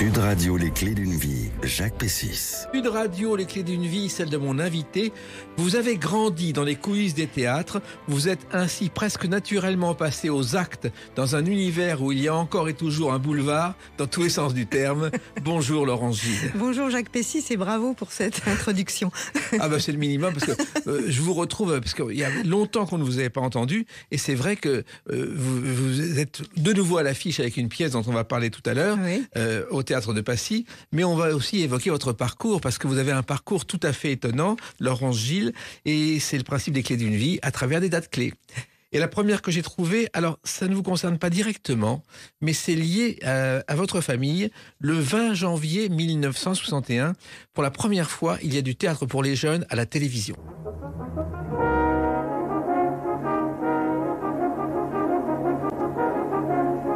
Sud Radio, les clés d'une vie, Jacques Pessis. Sud Radio, les clés d'une vie, celle de mon invité. Vous avez grandi dans les coulisses des théâtres, vous êtes ainsi presque naturellement passé aux actes dans un univers où il y a encore et toujours un boulevard, dans tous les sens du terme. Bonjour Laurence Gilles. Bonjour Jacques Pessis et bravo pour cette introduction. ah ben c'est le minimum parce que euh, je vous retrouve, parce qu'il y a longtemps qu'on ne vous avait pas entendu et c'est vrai que euh, vous, êtes de nouveau à l'affiche avec une pièce dont on va parler tout à l'heure. Oui. Euh, théâtre de Passy, mais on va aussi évoquer votre parcours parce que vous avez un parcours tout à fait étonnant, Laurence Gilles, et c'est le principe des clés d'une vie à travers des dates clés. Et la première que j'ai trouvée, alors ça ne vous concerne pas directement, mais c'est lié à, votre famille. Le 20 janvier 1961, pour la première fois, il y a du théâtre pour les jeunes à la télévision.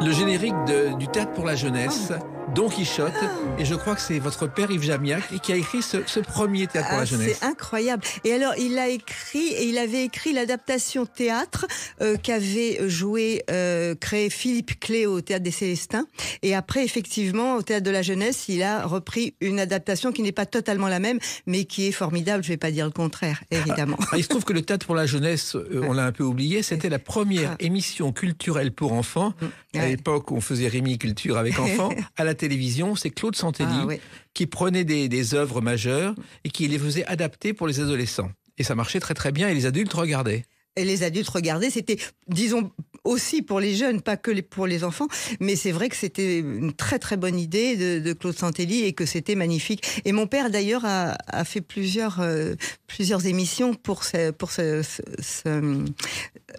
Le générique du théâtre pour la jeunesse. Don Quichotte. Ah. Et je crois que c'est votre père Yves Jamiac qui a écrit ce, premier théâtre pour la ah, jeunesse. C'est incroyable. Et alors, il a écrit, et il avait écrit l'adaptation théâtre euh, qu'avait joué, euh, créé Philippe Clé au théâtre des Célestins. Et après, effectivement, au théâtre de la jeunesse, il a repris une adaptation qui n'est pas totalement la même, mais qui est formidable. Je ne vais pas dire le contraire, ah, évidemment. il se trouve que le théâtre pour la jeunesse, euh, on l'a un peu oublié, c'était la première émission culturelle pour enfants. Mm, à l'époque, on faisait Rémi Culture avec enfants à la télé télévision, c'est Claude Santelli ah, qui prenait des, des œuvres majeures et qui les faisait adapter pour les adolescents. Et ça marchait très très bien et les adultes regardaient. Et les adultes regardaient, c'était, disons, aussi pour les jeunes, pas que pour les enfants, mais c'est vrai que c'était une très très bonne idée de, Claude Santelli et que c'était magnifique. Et mon père d'ailleurs a, fait euh, plusieurs émissions pour ce,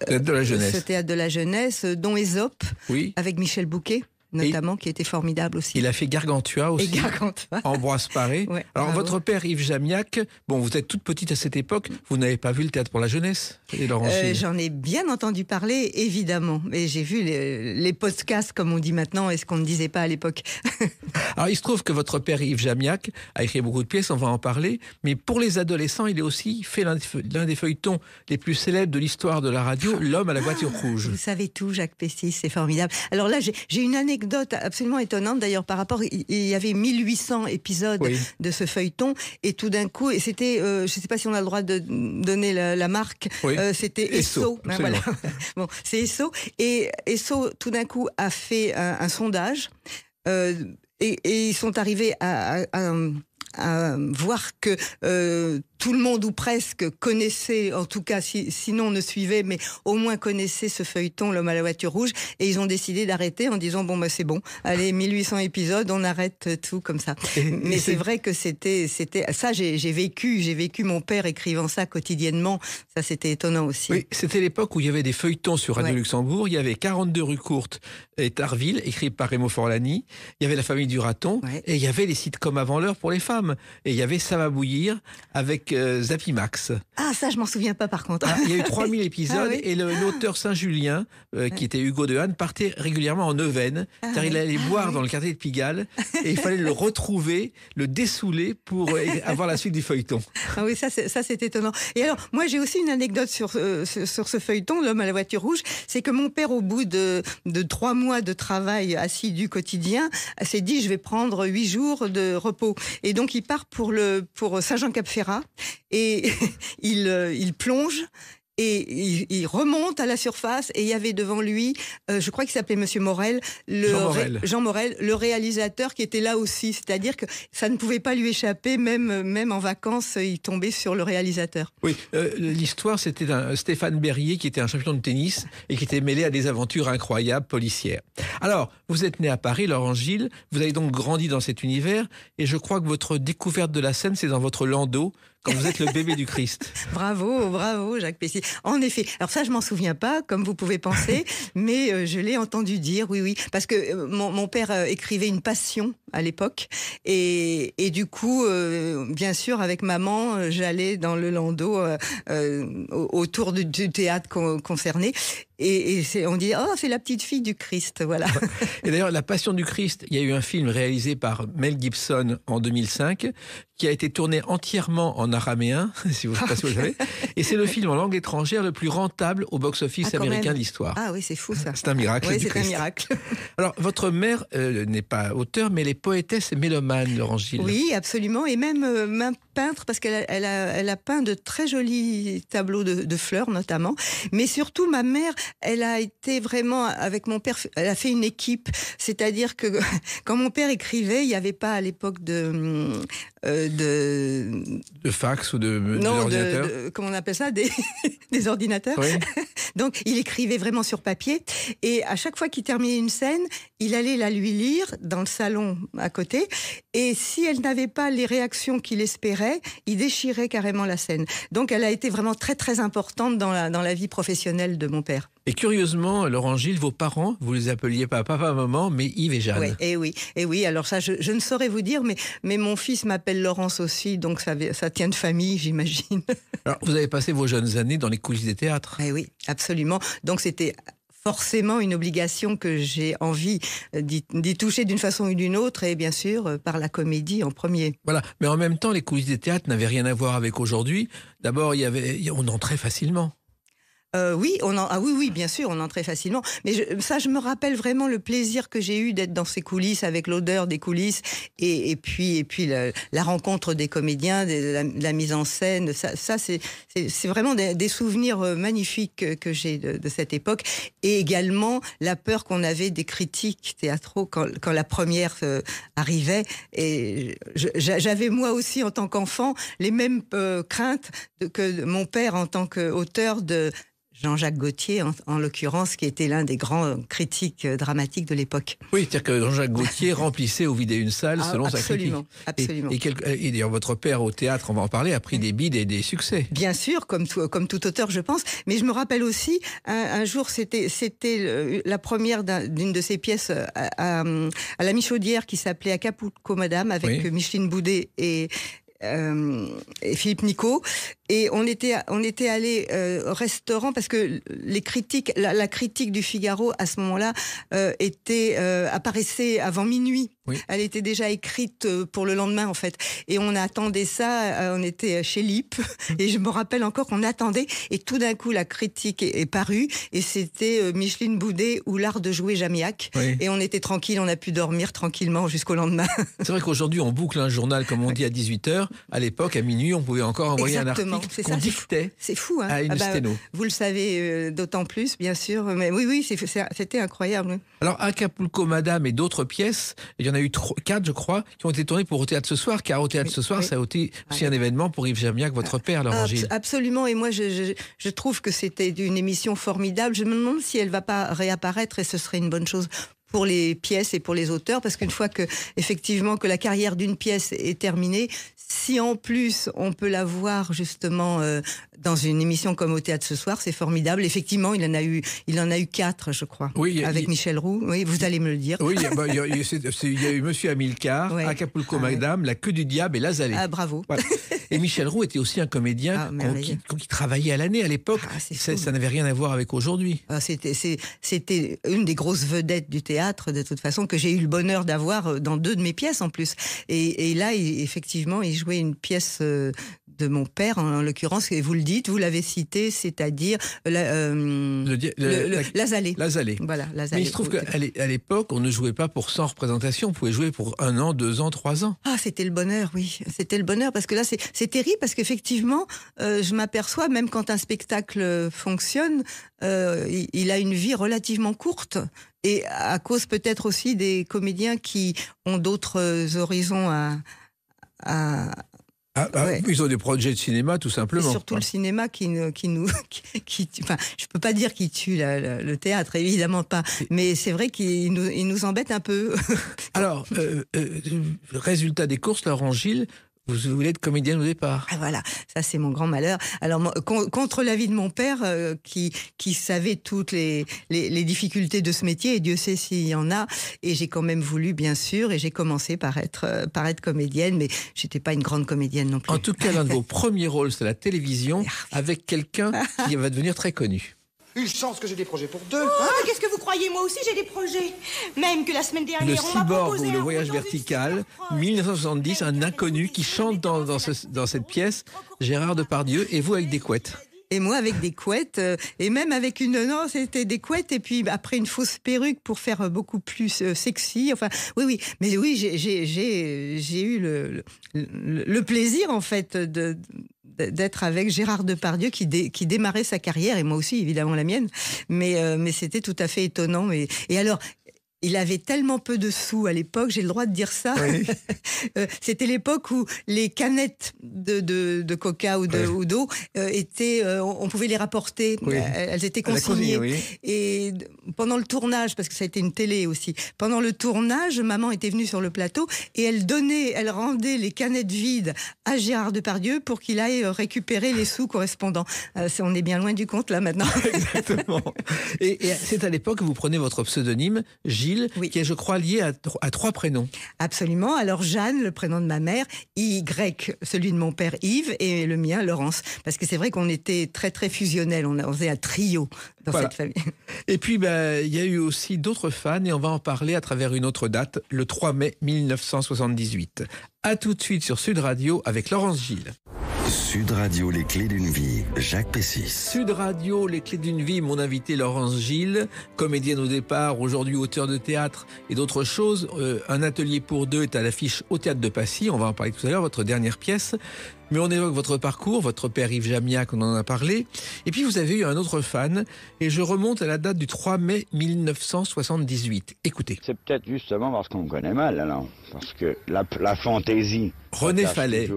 théâtre de la jeunesse, dont Aesop avec Michel Bouquet notamment, qui était formidable aussi. Il a fait Gargantua aussi. Et Gargantua. Ambroise Paré. Alors, votre père Yves Jamiac, bon, vous êtes toute petite à cette époque, vous n'avez pas vu le théâtre pour la jeunesse euh, J'en ai bien entendu parler, évidemment. Mais j'ai vu les, podcasts, comme on dit maintenant, et ce qu'on ne disait pas à l'époque. Alors, il se trouve que votre père Yves Jamiac a écrit beaucoup de pièces, on va en parler. Mais pour les adolescents, il a aussi fait l'un des feuilletons les plus célèbres de l'histoire de la radio, ah. L'homme à la voiture rouge. Vous savez tout, Jacques Pessis, c'est formidable. Alors là, j'ai une année anecdote absolument étonnante d'ailleurs par rapport, il y avait 1800 épisodes de ce feuilleton et tout d'un coup, et c'était, euh, je sais pas si on a le droit de donner la, marque, euh, c'était Esso. Ben voilà. bon, c'est Esso et Esso tout d'un coup a fait un, sondage euh, et, ils sont arrivés à voir que tout le monde ou presque connaissait, en tout cas sinon ne suivait, mais au moins connaissait ce feuilleton L'homme à la voiture rouge. Et ils ont décidé d'arrêter en disant bon bah c'est bon, allez 1800 épisodes, on arrête tout comme ça. mais c'est vrai que c'était c'était ça j'ai vécu, j'ai vécu mon père écrivant ça quotidiennement. Ça c'était étonnant aussi. c'était l'époque où il y avait des feuilletons sur Radio Luxembourg. Il y avait 42 rues courtes et Tarville, écrit par Remo Forlani. Il y avait La famille du raton et il y avait les sites comme avant l'heure pour les femmes. Et il y avait Ça va bouillir avec euh, Zappi Max. Ah, ça, je m'en souviens pas par contre. Ah, il y a eu 3000 épisodes ah et l'auteur Saint-Julien, euh, qui était Hugo de Han partait régulièrement en neuvaine, ah car il allait boire dans le quartier de Pigalle et il fallait le retrouver, le dessouler pour euh, avoir la suite du feuilleton. Ah oui, ça, c'est étonnant. Et alors, moi, j'ai aussi une anecdote sur, sur ce feuilleton, L'homme à la voiture rouge. C'est que mon père, au bout de, de trois mois de travail assidu quotidien, s'est dit je vais prendre huit jours de repos. Et donc, il part pour, pour Saint-Jean-Cap-Ferrat. Et euh, il, plonge et il, remonte à la surface et il y avait devant lui, euh, je crois qu'il s'appelait Monsieur Morel, Jean Morel. le réalisateur qui était là aussi. C'est-à-dire que ça ne pouvait pas lui échapper, même même en vacances, il tombait sur le réalisateur. Oui, euh, l'histoire c'était Stéphane Berrier qui était un champion de tennis et qui était mêlé à des aventures incroyables policières. Alors, vous êtes né à Paris, Laurent Gilles, vous avez donc grandi dans cet univers et je crois que votre découverte de la scène c'est dans votre landau quand vous êtes le bébé du Christ. Bravo, bravo, Jacques Pessy. En effet, alors ça, je m'en souviens pas, comme vous pouvez penser, mais euh, je l'ai entendu dire, oui, oui, parce que euh, mon, mon père euh, écrivait une passion à l'époque. Et, du coup, euh, bien sûr, avec maman, euh, j'allais dans le landau euh, autour du, théâtre concerné. Et, on disait, oh, c'est la petite fille du Christ, voilà. Et d'ailleurs, La Passion du Christ, il y a eu un film réalisé par Mel Gibson en 2005 qui a été tourné entièrement en araméen, si vous, pas que vous savez. Et c'est le film en langue étrangère le plus rentable au box-office ah, américain de l'histoire. Ah oui, c'est fou ça. C'est un miracle. c'est un miracle. Alors, votre mère n'est pas auteur, mais elle est poétesse et mélomane, Laurent Gilles. Oui, absolument. Et même, euh, même peintre parce qu'elle a, elle a, peint de très jolis tableaux de, fleurs notamment. Mais surtout, ma mère, elle a été vraiment avec mon père, elle a fait une équipe. C'est-à-dire que quand mon père écrivait, il n'y avait pas à l'époque de, euh, de fax ou de non, comme on appelle ça des, ordinateurs. Donc il écrivait vraiment sur papier et à chaque fois qu'il terminait une scène, il allait la lui lire dans le salon à côté. Et si elle n'avait pas les réactions qu'il espérait il déchirait carrément la scène. Donc elle a été vraiment très très importante dans la, dans la vie professionnelle de mon père. Et curieusement, Laurent Gilles, vos parents, vous les appeliez pas papa, maman, mais Yves et Jeanne. Oui, et oui, et oui. Alors ça, je, ne saurais vous dire, mais, mais mon fils m'appelle Laurence aussi, donc ça, ça tient de famille, j'imagine. Alors, vous avez passé vos jeunes années dans les coulisses des théâtres. Et eh oui, absolument. Donc c'était forcément une obligation que j'ai envie d'y toucher d'une façon ou d'une autre, et bien sûr euh, par la comédie en premier. Voilà, mais en même temps, les coulisses des théâtres n'avaient rien à voir avec aujourd'hui. D'abord, il y avait, on entrait facilement. Euh, oui, on ah oui, oui, bien sûr, on entrait facilement. Mais ça, je me rappelle vraiment le plaisir que j'ai eu d'être dans ces coulisses avec l'odeur des coulisses et, puis, et puis la, rencontre des comédiens, de la, mise en scène. Ça, c'est, vraiment des, souvenirs euh, magnifiques que, j'ai de, cette époque. Et également la peur qu'on avait des critiques théâtraux quand, quand la première euh, arrivait. Et j'avais moi aussi, en tant qu'enfant, les mêmes craintes que mon père en tant qu'auteur de Jean-Jacques Gauthier, en, l'occurrence, qui était l'un des grands critiques dramatiques de l'époque. Oui, c'est-à-dire que Jean-Jacques Gauthier remplissait ou vidait une salle ah, selon sa critique. Absolument. Et, et, d'ailleurs, votre père au théâtre, on va en parler, a pris des bides et des succès. Bien sûr, comme tout, auteur, je pense. Mais je me rappelle aussi, un, jour, c'était la première d'une de ses pièces euh, à, la Michaudière qui s'appelait Acapulco Madame, avec Micheline Boudet et, euh, et Philippe Nico. Et on était, on était allé au euh, restaurant parce que les critiques, la, critique du Figaro à ce moment-là euh, était euh, apparaissait avant minuit. Elle était déjà écrite pour le lendemain en fait. Et on attendait ça. On était chez Lip et je me rappelle encore qu'on attendait et tout d'un coup la critique est, parue et c'était Micheline Boudet ou l'art de jouer Jamiac. Et on était tranquille, on a pu dormir tranquillement jusqu'au lendemain. C'est vrai qu'aujourd'hui on boucle un journal comme on dit à 18 h À l'époque à minuit on pouvait encore envoyer un article c'est ça. c'est fou, hein. Ah bah, vous le savez euh, d'autant plus, bien sûr. Mais oui, oui, c'était incroyable. Alors, Acapulco Madame et d'autres pièces, il y en a eu quatre, je crois, qui ont été tournées pour au théâtre ce soir, car au théâtre ce soir, ça a été aussi un événement pour Yves que votre ah, père, Laurent Absolument, et moi, je, je trouve que c'était une émission formidable. Je me demande si elle ne va pas réapparaître, et ce serait une bonne chose pour les pièces et pour les auteurs, parce qu'une fois que effectivement que la carrière d'une pièce est terminée, si en plus on peut la voir justement euh, dans une émission comme au théâtre ce soir, c'est formidable. Effectivement, il en a eu, il en a eu quatre, je crois, oui, avec Michel Roux. Oui, vous allez me le dire. Oui, il y, a eu Monsieur Hamilcar, Acapulco ah, Madame, La Queue du Diable et Lazalé. Ah, bravo. Et Michel Roux était aussi un comédien ah, qui, travaillait à l'année à l'époque. Ah, ça, n'avait rien à voir avec aujourd'hui. C'était une des grosses vedettes du théâtre, de toute façon, que j'ai eu le bonheur d'avoir euh, dans deux de mes pièces en plus. Et, là, effectivement, il jouait une pièce euh, de mon père, en, l'occurrence, et vous le dites, vous l'avez cité, c'est-à-dire la, Voilà, la Mais il se trouve qu'à l'époque, on ne jouait pas pour 100 représentations, on pouvait jouer pour un an, deux ans, trois ans. Ah, c'était le bonheur, oui. C'était le bonheur, parce que là, c'est terrible, parce qu'effectivement, euh, je m'aperçois, même quand un spectacle euh, fonctionne, euh, il, a une vie relativement courte et à cause peut-être aussi des comédiens qui ont d'autres horizons à, ah, bah, ils ont des projets de cinéma, tout simplement. surtout le ah. cinéma qui, qui nous. Qui, je ne peux pas dire qu'il tue le théâtre, évidemment pas. Mais c'est vrai qu'il nous, embête un peu. Alors, le euh, euh, résultat des courses, Laurent Gilles vous voulez être comédienne au départ. Ah, voilà, ça c'est mon grand malheur. Alors contre l'avis de mon père, euh, qui, qui savait toutes les, les, difficultés de ce métier, et Dieu sait s'il y en a, et j'ai quand même voulu, bien sûr, et j'ai commencé par être, euh, par être comédienne, mais j'étais pas une grande comédienne non plus. En tout cas, l'un de vos premiers rôles, c'est la télévision, avec quelqu'un qui va devenir très connu. Une chance que j'ai des projets pour deux. Oh, Qu'est-ce que vous croyez Moi aussi, j'ai des projets. Même que la semaine dernière, le cyborg ou le voyage vertical, 1970, un inconnu qui chante dans, cette pièce, Gérard Depardieu, et vous avec des couettes et moi avec des couettes euh, et même avec une non c'était des couettes et puis après une fausse perruque pour faire euh, beaucoup plus euh, sexy enfin oui oui mais oui j'ai eu le, le plaisir en fait de d'être avec Gérard Depardieu qui, qui démarrait sa carrière, et moi aussi, évidemment, la mienne. Mais, euh, mais c'était tout à fait étonnant. Et, et alors, il avait tellement peu de sous à l'époque, j'ai le droit de dire ça. Euh, c'était l'époque où les canettes de, coca ou d'eau de, euh, étaient, euh, on pouvait les rapporter, elles étaient consignées. Et pendant le tournage, parce que ça a été une télé aussi, pendant le tournage, maman était venue sur le plateau et elle donnait, elle rendait les canettes vides à Gérard Depardieu pour qu'il aille récupérer les sous correspondants. on est bien loin du compte là maintenant. Exactement. Et, c'est à l'époque que vous prenez votre pseudonyme. J qui est, je crois, lié à, trois prénoms. Absolument. Alors Jeanne, le prénom de ma mère, Y, celui de mon père Yves, et le mien Laurence. Parce que c'est vrai qu'on était très très fusionnels, on faisait un trio dans cette famille. Et puis, ben, il y a eu aussi d'autres fans, et on va en parler à travers une autre date, le 3 mai 1978. A tout de suite sur Sud Radio avec Laurence Gilles. Sud Radio, les clés d'une vie, Jacques Pessis. Sud Radio, les clés d'une vie, mon invité Laurence Gilles, comédienne au départ, aujourd'hui auteur de théâtre et d'autres choses. Euh, un atelier pour deux est à l'affiche au théâtre de Passy, on va en parler tout à l'heure, votre dernière pièce. Mais on évoque votre parcours, votre père Yves Jamiac, on en a parlé. Et puis vous avez eu un autre fan, et je remonte à la date du 3 mai 1978. Écoutez. C'est peut-être justement parce qu'on me connaît mal, alors. Parce que la, fantaisie. René Fallet,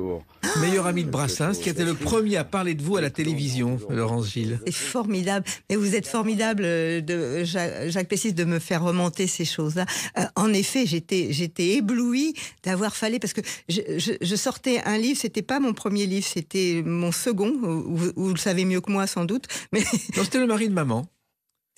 meilleur ami de Brassens, qui était le premier à parler de vous à la télévision, Laurence Gilles. C'est formidable. Mais vous êtes formidable, euh, de euh, Jacques Pessis, de me faire remonter ces choses-là. Euh, en effet, j'étais ébloui d'avoir Fallet, parce que je, je sortais un livre, c'était pas mon premier livre, c'était mon second, vous, le savez mieux que moi sans doute. Mais... C'était le mari de maman.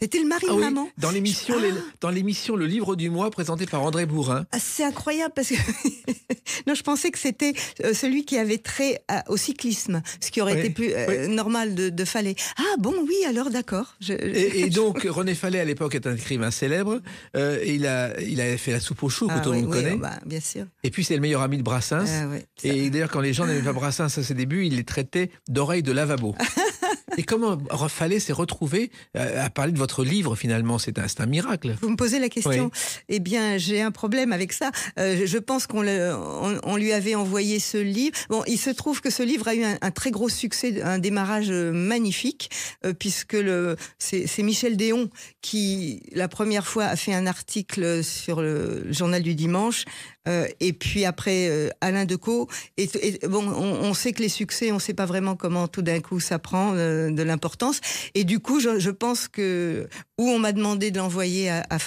C'était le mari de ah maman. Dans l'émission, ah. dans l'émission Le Livre du Mois présenté par André Bourrin. Ah, c'est incroyable parce que non, je pensais que c'était euh, celui qui avait trait au cyclisme, ce qui aurait été plus euh, normal de, de, Fallet. Ah bon, oui, alors d'accord. Et, donc René Fallet à l'époque est un écrivain célèbre. Euh, il a il avait fait la soupe au choux que tout le monde connaît. Oh, bah, bien sûr. Et puis c'est le meilleur ami de Brassens. et d'ailleurs quand les gens n'aimaient pas Brassens à ses débuts, il les traitait d'oreilles de lavabo. Et comment fallait-il s'est retrouvé euh, à parler de votre livre finalement C'est un, miracle. Vous me posez la question. Eh bien, j'ai un problème avec ça. Euh, je pense qu'on lui avait envoyé ce livre. Bon, il se trouve que ce livre a eu un, très gros succès, un démarrage euh, magnifique, puisque c'est Michel Déon qui, la première fois, a fait un article sur le journal du dimanche euh, et puis après, euh, Alain Decaux. Et, bon, on, sait que les succès, on ne sait pas vraiment comment tout d'un coup ça prend euh, de l'importance. Et du coup, je, pense que où on m'a demandé de l'envoyer à, à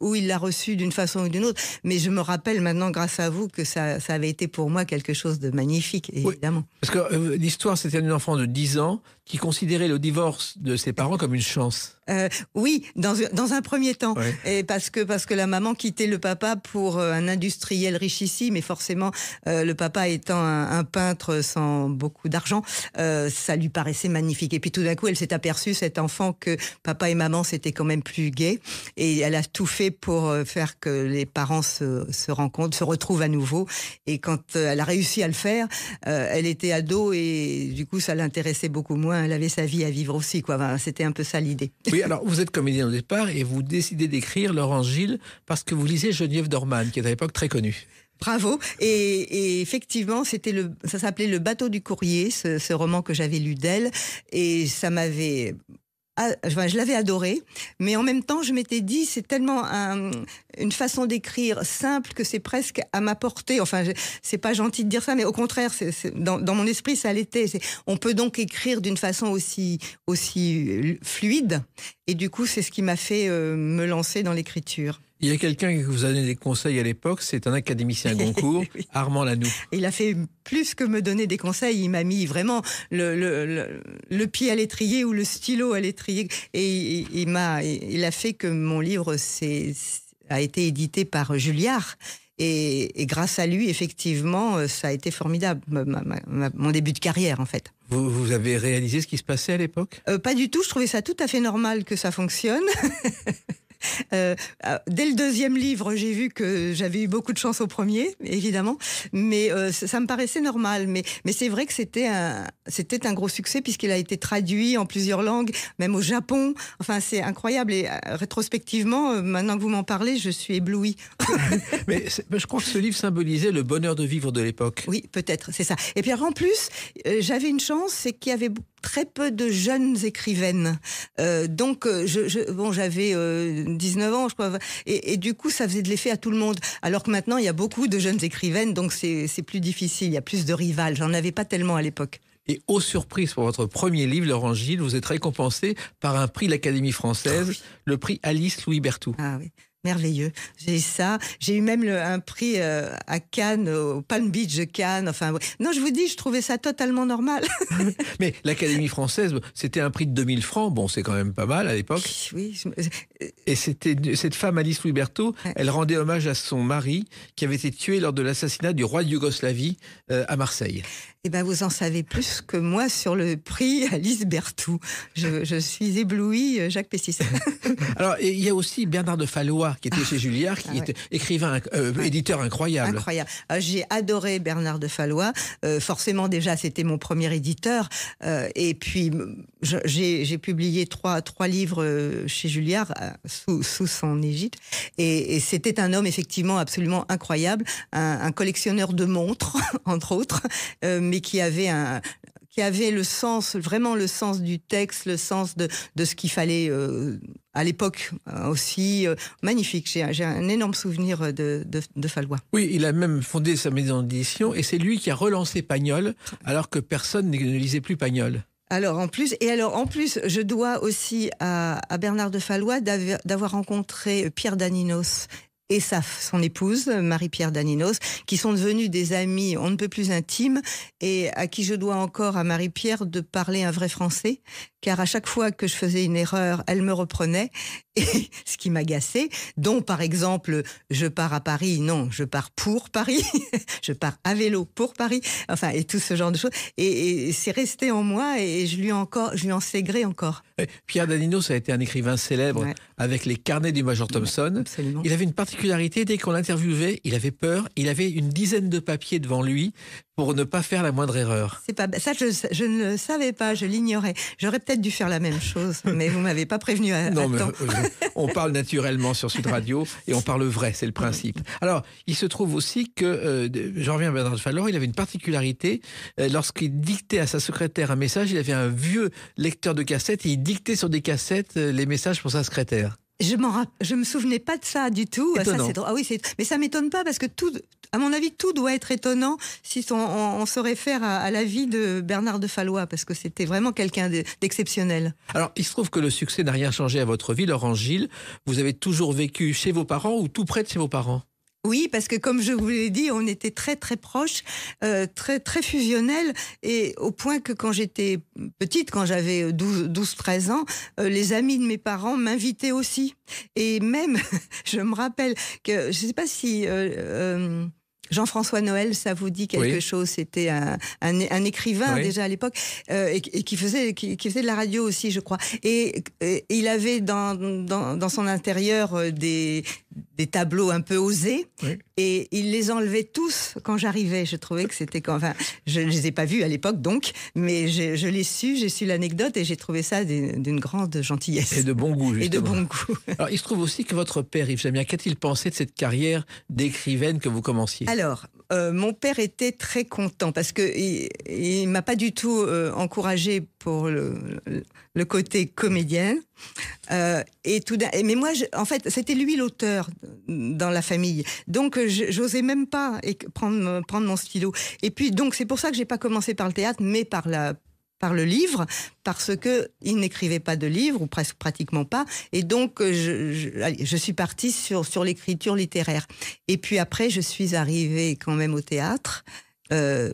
ou où il l'a reçu d'une façon ou d'une autre. Mais je me rappelle maintenant, grâce à vous, que ça, avait été pour moi quelque chose de magnifique, évidemment. parce que l'histoire, c'était un enfant de 10 ans qui considérait le divorce de ses parents comme une chance. Euh, oui, dans, dans, un premier temps. Et parce, que, parce que la maman quittait le papa pour euh, un industriel richissime, et forcément, euh, le papa étant un, peintre sans beaucoup d'argent, ça lui paraissait magnifique. Et puis tout d'un coup, elle s'est aperçue, cet enfant, que papa et maman, c'était quand même plus gay. Et elle a tout fait pour faire que les parents se, se rencontrent, se retrouvent à nouveau. Et quand elle a réussi à le faire, elle était ado, et du coup, ça l'intéressait beaucoup moins elle avait sa vie à vivre aussi. quoi. C'était un peu ça l'idée. Oui, alors vous êtes comédien au départ et vous décidez d'écrire Laurent Gilles parce que vous lisez Geneviève Dorman, qui est à l'époque très connue. Bravo. Et, effectivement, c'était le, ça s'appelait Le bateau du courrier, ce roman que j'avais lu d'elle, et ça m'avait je, l'avais adoré, mais en même temps, je m'étais dit, c'est tellement une façon d'écrire simple que c'est presque à ma portée. Enfin, c'est pas gentil de dire ça, mais au contraire, dans, mon esprit, ça l'était. On peut donc écrire d'une façon aussi, aussi fluide, et du coup, c'est ce qui m'a fait euh, me lancer dans l'écriture. Il y a quelqu'un qui vous a donné des conseils à l'époque, c'est un académicien Goncourt, Armand Lanoux. Il a fait plus que me donner des conseils, il m'a mis vraiment le, pied à l'étrier ou le stylo à l'étrier. Et il, m'a, il a fait que mon livre a été édité par Julliard. Et, grâce à lui, effectivement, ça a été formidable, mon début de carrière, en fait. Vous, avez réalisé ce qui se passait à l'époque euh, Pas du tout, je trouvais ça tout à fait normal que ça fonctionne. Euh, ah, dès le deuxième livre, j'ai vu que j'avais eu beaucoup de chance au premier, évidemment, mais euh, ça, me paraissait normal. Mais, c'est vrai que c'était un, gros succès puisqu'il a été traduit en plusieurs langues, même au Japon. Enfin, c'est incroyable. Et euh, rétrospectivement, maintenant que vous m'en parlez, je suis éblouie. mais je crois que ce livre symbolisait le bonheur de vivre de l'époque. Oui, peut-être, c'est ça. Et puis en plus, j'avais une chance, c'est qu'il y avait très peu de jeunes écrivaines. Euh, donc, euh, je, bon, j'avais 19 euh, ans, je crois, et, du coup, ça faisait de l'effet à tout le monde. Alors que maintenant, il y a beaucoup de jeunes écrivaines, donc c'est plus difficile, il y a plus de rivales. J'en avais pas tellement à l'époque. Et aux surprises pour votre premier livre, Laurent Gilles, vous êtes récompensé par un prix de l'Académie française, ah le prix Alice Louis Berthoud. Ah oui merveilleux. J'ai ça. J'ai eu même un prix euh, à Cannes, au Palm Beach de Cannes. Enfin, non, je vous dis, je trouvais ça totalement normal. Mais l'Académie française, c'était un prix de 2000 francs. Bon, c'est quand même pas mal à l'époque. Et c'était cette femme, Alice Louis elle rendait hommage à son mari qui avait été tué lors de l'assassinat du roi de Yougoslavie euh, à Marseille. Eh ben, vous en savez plus que moi sur le prix Alice Berthoud. Je, je suis ébloui euh, Jacques Pessis. Alors, il y a aussi Bernard de Fallois qui était chez Julliard, qui ah était écrivain, euh, éditeur incroyable. Euh, j'ai adoré Bernard de Fallois. Euh, forcément, déjà, c'était mon premier éditeur. et puis, j'ai publié trois, trois livres chez Julliard, sous, sous son égide. Et, c'était un homme, effectivement, absolument incroyable. Un, collectionneur de montres, entre autres, mais qui avait un, qui avait le sens, vraiment le sens du texte, le sens de, ce qu'il fallait à l'époque euh, aussi euh, magnifique. J'ai un énorme souvenir de, de, Fallois. Oui, il a même fondé sa maison d'édition et c'est lui qui a relancé Pagnol alors que personne ne lisait plus Pagnol. Alors en plus, et alors en plus, je dois aussi à, à Bernard de Fallois d'avoir rencontré Pierre Daninos et sa, son épouse, Marie-Pierre Daninos, qui sont devenus des amis, on ne peut plus intimes, et à qui je dois encore, à Marie-Pierre, de parler un vrai français, car à chaque fois que je faisais une erreur, elle me reprenait, et ce qui m'agaçait, dont par exemple, je pars à Paris, non, je pars pour Paris, je pars à vélo pour Paris, enfin, et tout ce genre de choses, et, c'est resté en moi, et je lui, encore, je lui en sais gré encore. Eh, Pierre Danino, ça a été un écrivain célèbre avec les carnets du Major Thompson. il avait une particularité, dès qu'on l'interviewait, il avait peur, il avait une dizaine de papiers devant lui pour ne pas faire la moindre erreur. C'est pas ça, je, ne le savais pas, je l'ignorais. J'aurais peut-être dû faire la même chose, mais vous m'avez pas prévenu à, non, mais, on parle naturellement sur Sud Radio et on parle vrai, c'est le principe. Alors, il se trouve aussi que je euh, j'en reviens à Bernard Falor, il avait une particularité euh, lorsqu'il dictait à sa secrétaire un message, il avait un vieux lecteur de cassette il dicter sur des cassettes euh, les messages pour sa secrétaire. Je m'en me souvenais pas de ça du tout. Ah, ça, ah mais ça m'étonne pas parce que tout, à mon avis, tout doit être étonnant si on, on, se réfère à, la vie de Bernard de Fallois parce que c'était vraiment quelqu'un d'exceptionnel. Alors, il se trouve que le succès n'a rien changé à votre vie, Laurent Gilles. Vous avez toujours vécu chez vos parents ou tout près de chez vos parents oui, parce que comme je vous l'ai dit, on était très très proches, euh, très très fusionnels, et au point que quand j'étais petite, quand j'avais 12-13 ans, euh, les amis de mes parents m'invitaient aussi. Et même, je me rappelle que, je ne sais pas si... Euh, Jean-François Noël, ça vous dit quelque chose C'était un, écrivain déjà à l'époque et, qui faisait de la radio aussi, je crois. Et, il avait dans, dans son intérieur des, des tableaux un peu osés. Et il les enlevait tous quand j'arrivais. Je trouvais que c'était quand. Enfin, je ne les ai pas vus à l'époque, donc, mais je, l'ai su, j'ai su l'anecdote et j'ai trouvé ça d'une grande gentillesse. Et de bon goût, justement. Et de bon goût. Alors, il se trouve aussi que votre père, Yves Jamia, qu'a-t-il pensé de cette carrière d'écrivaine que vous commenciez Alors, euh, mon père était très content parce que ne il m'a pas du tout euh, encouragé pour le, côté comédien. Euh, et tout et, mais moi, en fait, c'était lui l'auteur dans la famille. Donc, j'osais même pas prendre, prendre mon stylo. Et puis, donc, c'est pour ça que j'ai pas commencé par le théâtre, mais par la par le livre parce que il n'écrivait pas de livre ou presque pratiquement pas et donc je, suis partie sur sur l'écriture littéraire et puis après je suis arrivée quand même au théâtre euh,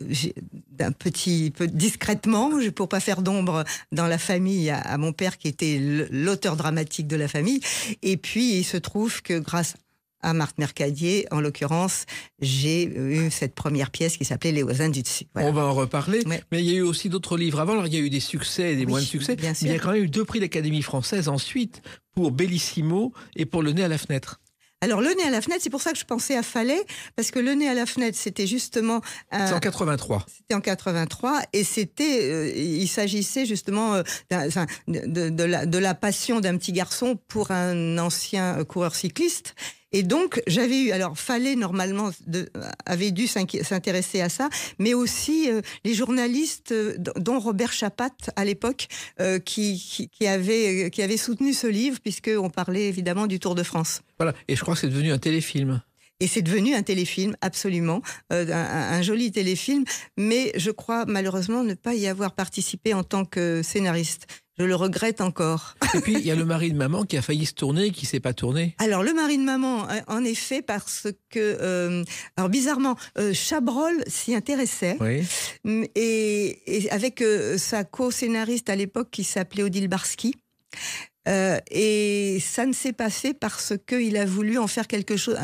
d'un petit peu discrètement, pour pas faire d'ombre dans la famille, à, mon père qui était l'auteur dramatique de la famille. Et puis, il se trouve que grâce à Marthe Mercadier. En l'occurrence, j'ai eu cette première pièce qui s'appelait Les voisins du dessus. On va en reparler. Mais il y a eu aussi d'autres livres avant. Alors, il y a eu des succès et des moins de succès. Il y a quand même eu deux prix d'Académie française ensuite pour Bellissimo et pour Le nez à la fenêtre. Alors le nez à la fenêtre, c'est pour ça que je pensais à Fallet, parce que le nez à la fenêtre, c'était justement... Euh, c'était en 83. C'était en 83, et c'était, euh, il s'agissait justement euh, de la passion d'un petit garçon pour un ancien coureur cycliste. Et donc, j'avais eu, alors, fallait normalement, avait dû s'intéresser à ça, mais aussi euh, les journalistes, euh, dont Robert Chapat à l'époque, euh, qui, qui, avait, soutenu ce livre, puisqu'on parlait évidemment du Tour de France. Voilà, et je crois que c'est devenu un téléfilm. Et c'est devenu un téléfilm, absolument, un, joli téléfilm, mais je crois malheureusement ne pas y avoir participé en tant que scénariste je le regrette encore. Et puis, il y a le mari de maman qui a failli se tourner et qui s'est pas tourné. Alors, le mari de maman, euh, en effet, parce que, euh, alors bizarrement, euh, Chabrol s'y intéressait. Oui. Mm, et, avec sa co-scénariste à l'époque qui s'appelait Odile Barsky. Euh, et ça ne s'est pas fait parce qu'il a voulu en faire quelque chose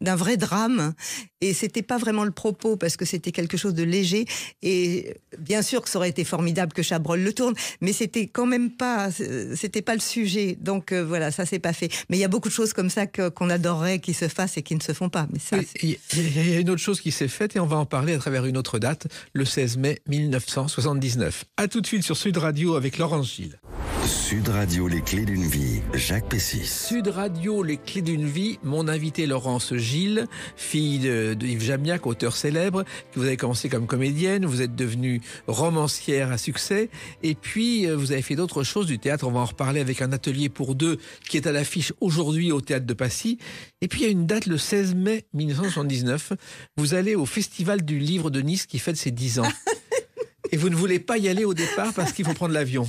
d'un vrai drame. Et c'était pas vraiment le propos parce que c'était quelque chose de léger. Et bien sûr que ça aurait été formidable que Chabrol le tourne, mais c'était quand même pas, euh, c'était pas le sujet. Donc euh, voilà, ça s'est pas fait. Mais il y a beaucoup de choses comme ça qu'on adorerait qui se fassent et qui ne se font pas. Mais ça, il y, a une autre chose qui s'est faite et on va en parler à travers une autre date, le 16 mai 1979. À tout de suite sur Sud Radio avec Laurence Gilles. Sud Radio, les clés d'une vie, Jacques Pessis. Sud Radio, les clés d'une vie, mon invité Laurence Gilles, fille de, Yves Jamiac, auteur célèbre, qui vous avez commencé comme comédienne, vous êtes devenue romancière à succès, et puis euh, vous avez fait d'autres choses du théâtre, on va en reparler avec un atelier pour deux qui est à l'affiche aujourd'hui au théâtre de Passy, et puis il y a une date le 16 mai 1979, vous allez au Festival du Livre de Nice qui fête ses 10 ans. Et vous ne voulez pas y aller au départ parce qu'il faut prendre l'avion.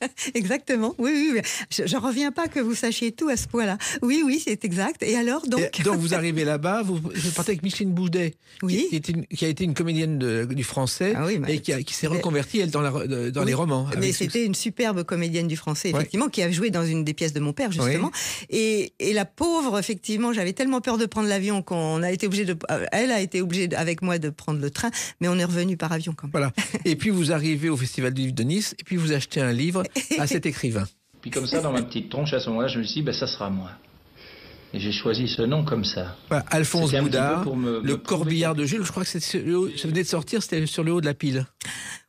Exactement, oui, oui. Je, ne reviens pas que vous sachiez tout à ce point-là. Oui, oui, c'est exact. Et alors, donc. donc, vous arrivez là-bas, vous, partez avec Micheline Boudet, oui. qui, a été une comédienne du français ah bah, et qui, s'est reconvertie, elle, dans, dans les romans. Mais c'était une superbe comédienne du français, effectivement, qui a joué dans une des pièces de mon père, justement. Et, et, la pauvre, effectivement, j'avais tellement peur de prendre l'avion qu'on a été obligé de. Elle a été obligée, avec moi, de prendre le train, mais on est revenu par avion quand même. Voilà. Et puis, vous arrivez au Festival du livre de Nice, et puis vous achetez un livre à ah, cet écrivain. Puis comme ça, dans ma petite tronche, à ce moment-là, je me suis dit, ben, ça sera moi. Et j'ai choisi ce nom comme ça. Alphonse Boudard, le corbillard de Jules, je crois que ça venait de sortir, c'était sur le haut de la pile.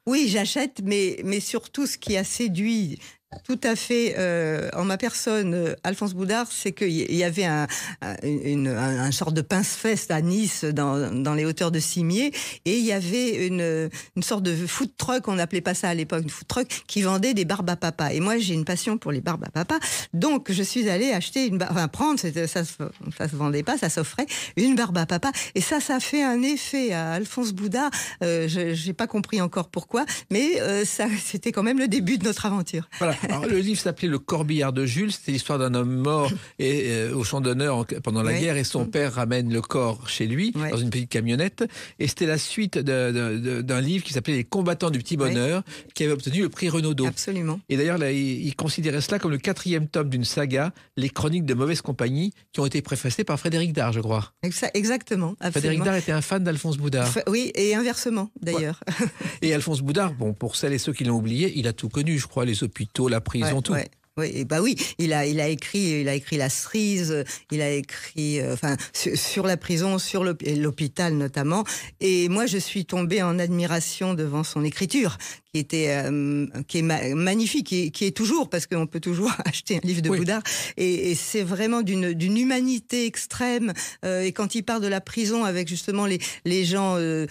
Oui, j'achète, mais, mais surtout ce qui a séduit tout à fait euh, en ma personne, euh, Alphonse Boudard, c'est qu'il y avait un, une, sorte de pince-fest à Nice, dans, dans, les hauteurs de Cimier, et il y avait une, une sorte de food truck, on appelait pas ça à l'époque, une food truck, qui vendait des barbes à papa. Et moi, j'ai une passion pour les barbes à papa, donc je suis allée acheter une barbe, enfin prendre, ça ne se vendait pas, ça s'offrait, une barbe à papa. Et ça, ça fait un effet à Alphonse Boudard, euh, je n'ai pas compris encore pourquoi, mais ça, c'était quand même le début de notre aventure le livre s'appelait Le Corbillard de Jules. C'était l'histoire d'un homme mort et, euh, au champ d'honneur pendant la guerre et son mm. père ramène le corps chez lui dans une petite camionnette. Et c'était la suite d'un livre qui s'appelait Les combattants du petit bonheur qui avait obtenu le prix Renaudot. Absolument. Et d'ailleurs, il, considérait cela comme le quatrième tome d'une saga, Les Chroniques de mauvaise compagnie, qui ont été préfacées par Frédéric Dard, je crois. Exactement. Frédéric Dard était un fan d'Alphonse Boudard. Oui, et inversement d'ailleurs. Et Alphonse Boudard, bon, pour celles et ceux qui l'ont oublié, il a tout connu, je crois, les hôpitaux, la prison, tout. Oui, bah oui, il a, il a écrit, il a écrit la cerise, il a écrit, euh, enfin, sur, la prison, sur l'hôpital notamment. Et moi, je suis tombée en admiration devant son écriture, qui était, euh, qui est magnifique, qui, est toujours, parce qu'on peut toujours acheter un livre de Boudard. Et, c'est vraiment d'une, d'une humanité extrême. Euh, et quand il parle de la prison avec justement les, les gens de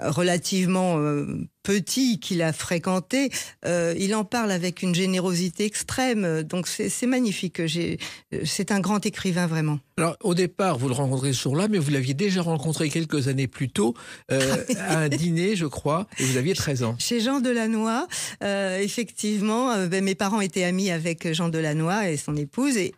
relativement petit qu'il a fréquenté, euh, il en parle avec une générosité extrême. Donc c'est magnifique. Euh, c'est un grand écrivain vraiment. Alors, au départ, vous le rencontrez sur là, mais vous l'aviez déjà rencontré quelques années plus tôt euh, à un dîner, je crois, et vous aviez 13 ans. Chez Jean Delannoy, euh, effectivement, euh, ben, mes parents étaient amis avec Jean Delannoy et son épouse, et,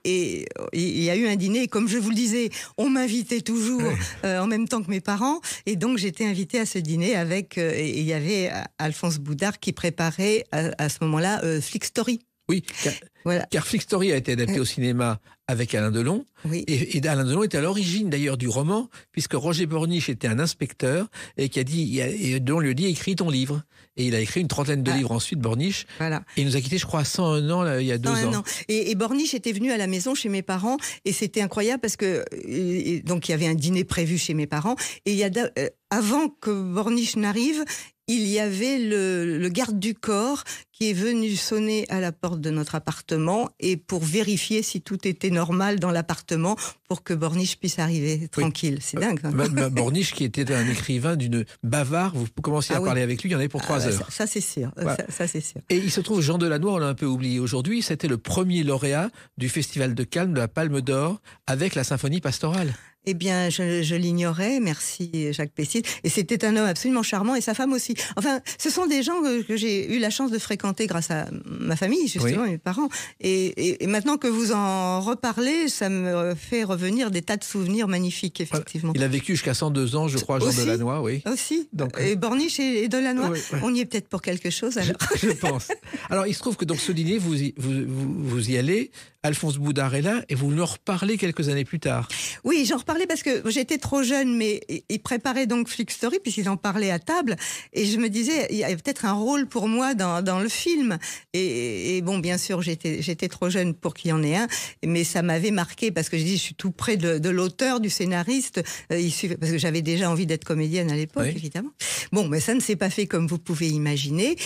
il y a eu un dîner. Et comme je vous le disais, on m'invitait toujours en même temps que mes parents, et donc j'étais invitée à ce dîner avec. il y avait Alphonse Boudard qui préparait à ce moment-là Flick Story. Oui, car, voilà. Flick Story a été adapté au euh. cinéma avec Alain Delon. Et, Alain Delon est à l'origine d'ailleurs du roman, puisque Roger Borniche était un inspecteur et qui a dit, et Delon lui a dit, écris ton livre. Et il a écrit une trentaine de ah. livres ensuite, Borniche. Et il nous a quitté je crois, à 101 ans, il y a deux ans. Et, et, Borniche était venu à la maison chez mes parents, et c'était incroyable parce que, euh, donc, il y avait un dîner prévu chez mes parents, et il y a, euh, avant que Borniche n'arrive, il y avait le, garde du corps qui est venu sonner à la porte de notre appartement et pour vérifier si tout était normal dans l'appartement pour que Borniche puisse arriver tranquille. C'est dingue. Hein. Bah, bah, Borniche, qui était un écrivain d'une bavard, vous commencez à ah parler avec lui, il y en avait pour trois ah, heures. Ça, c'est sûr. Ça, c'est sûr. Et il se trouve, Jean Delannoy, on l'a un peu oublié aujourd'hui, c'était le premier lauréat du Festival de Cannes de la Palme d'Or avec la symphonie pastorale. Eh bien, je, l'ignorais. Merci, Jacques Pessis. Et c'était un homme absolument charmant et sa femme aussi. Enfin, ce sont des gens que, j'ai eu la chance de fréquenter grâce à ma famille, justement, mes parents. Et, maintenant que vous en reparlez, ça me fait revenir des tas de souvenirs magnifiques, effectivement. Il a vécu jusqu'à 102 ans, je crois, Jean aussi, Delannoy, oui. Aussi. Donc, et Borniche et, et Delannoy. On y est peut-être pour quelque chose, alors. Je, pense. Alors, il se trouve que donc ce dîner, vous y, vous, y allez, Alphonse Boudard est là, et vous leur parlez quelques années plus tard. Oui, j'en reparle parler parce que j'étais trop jeune, mais ils préparaient donc Flick Story, puisqu'ils en parlaient à table. Et je me disais, il y avait peut-être un rôle pour moi dans, le film. Et, bon, bien sûr, j'étais trop jeune pour qu'il y en ait un, mais ça m'avait marqué parce que je dis, je suis tout près de, l'auteur, du scénariste, euh, parce que j'avais déjà envie d'être comédienne à l'époque, évidemment. Bon, mais ça ne s'est pas fait comme vous pouvez imaginer.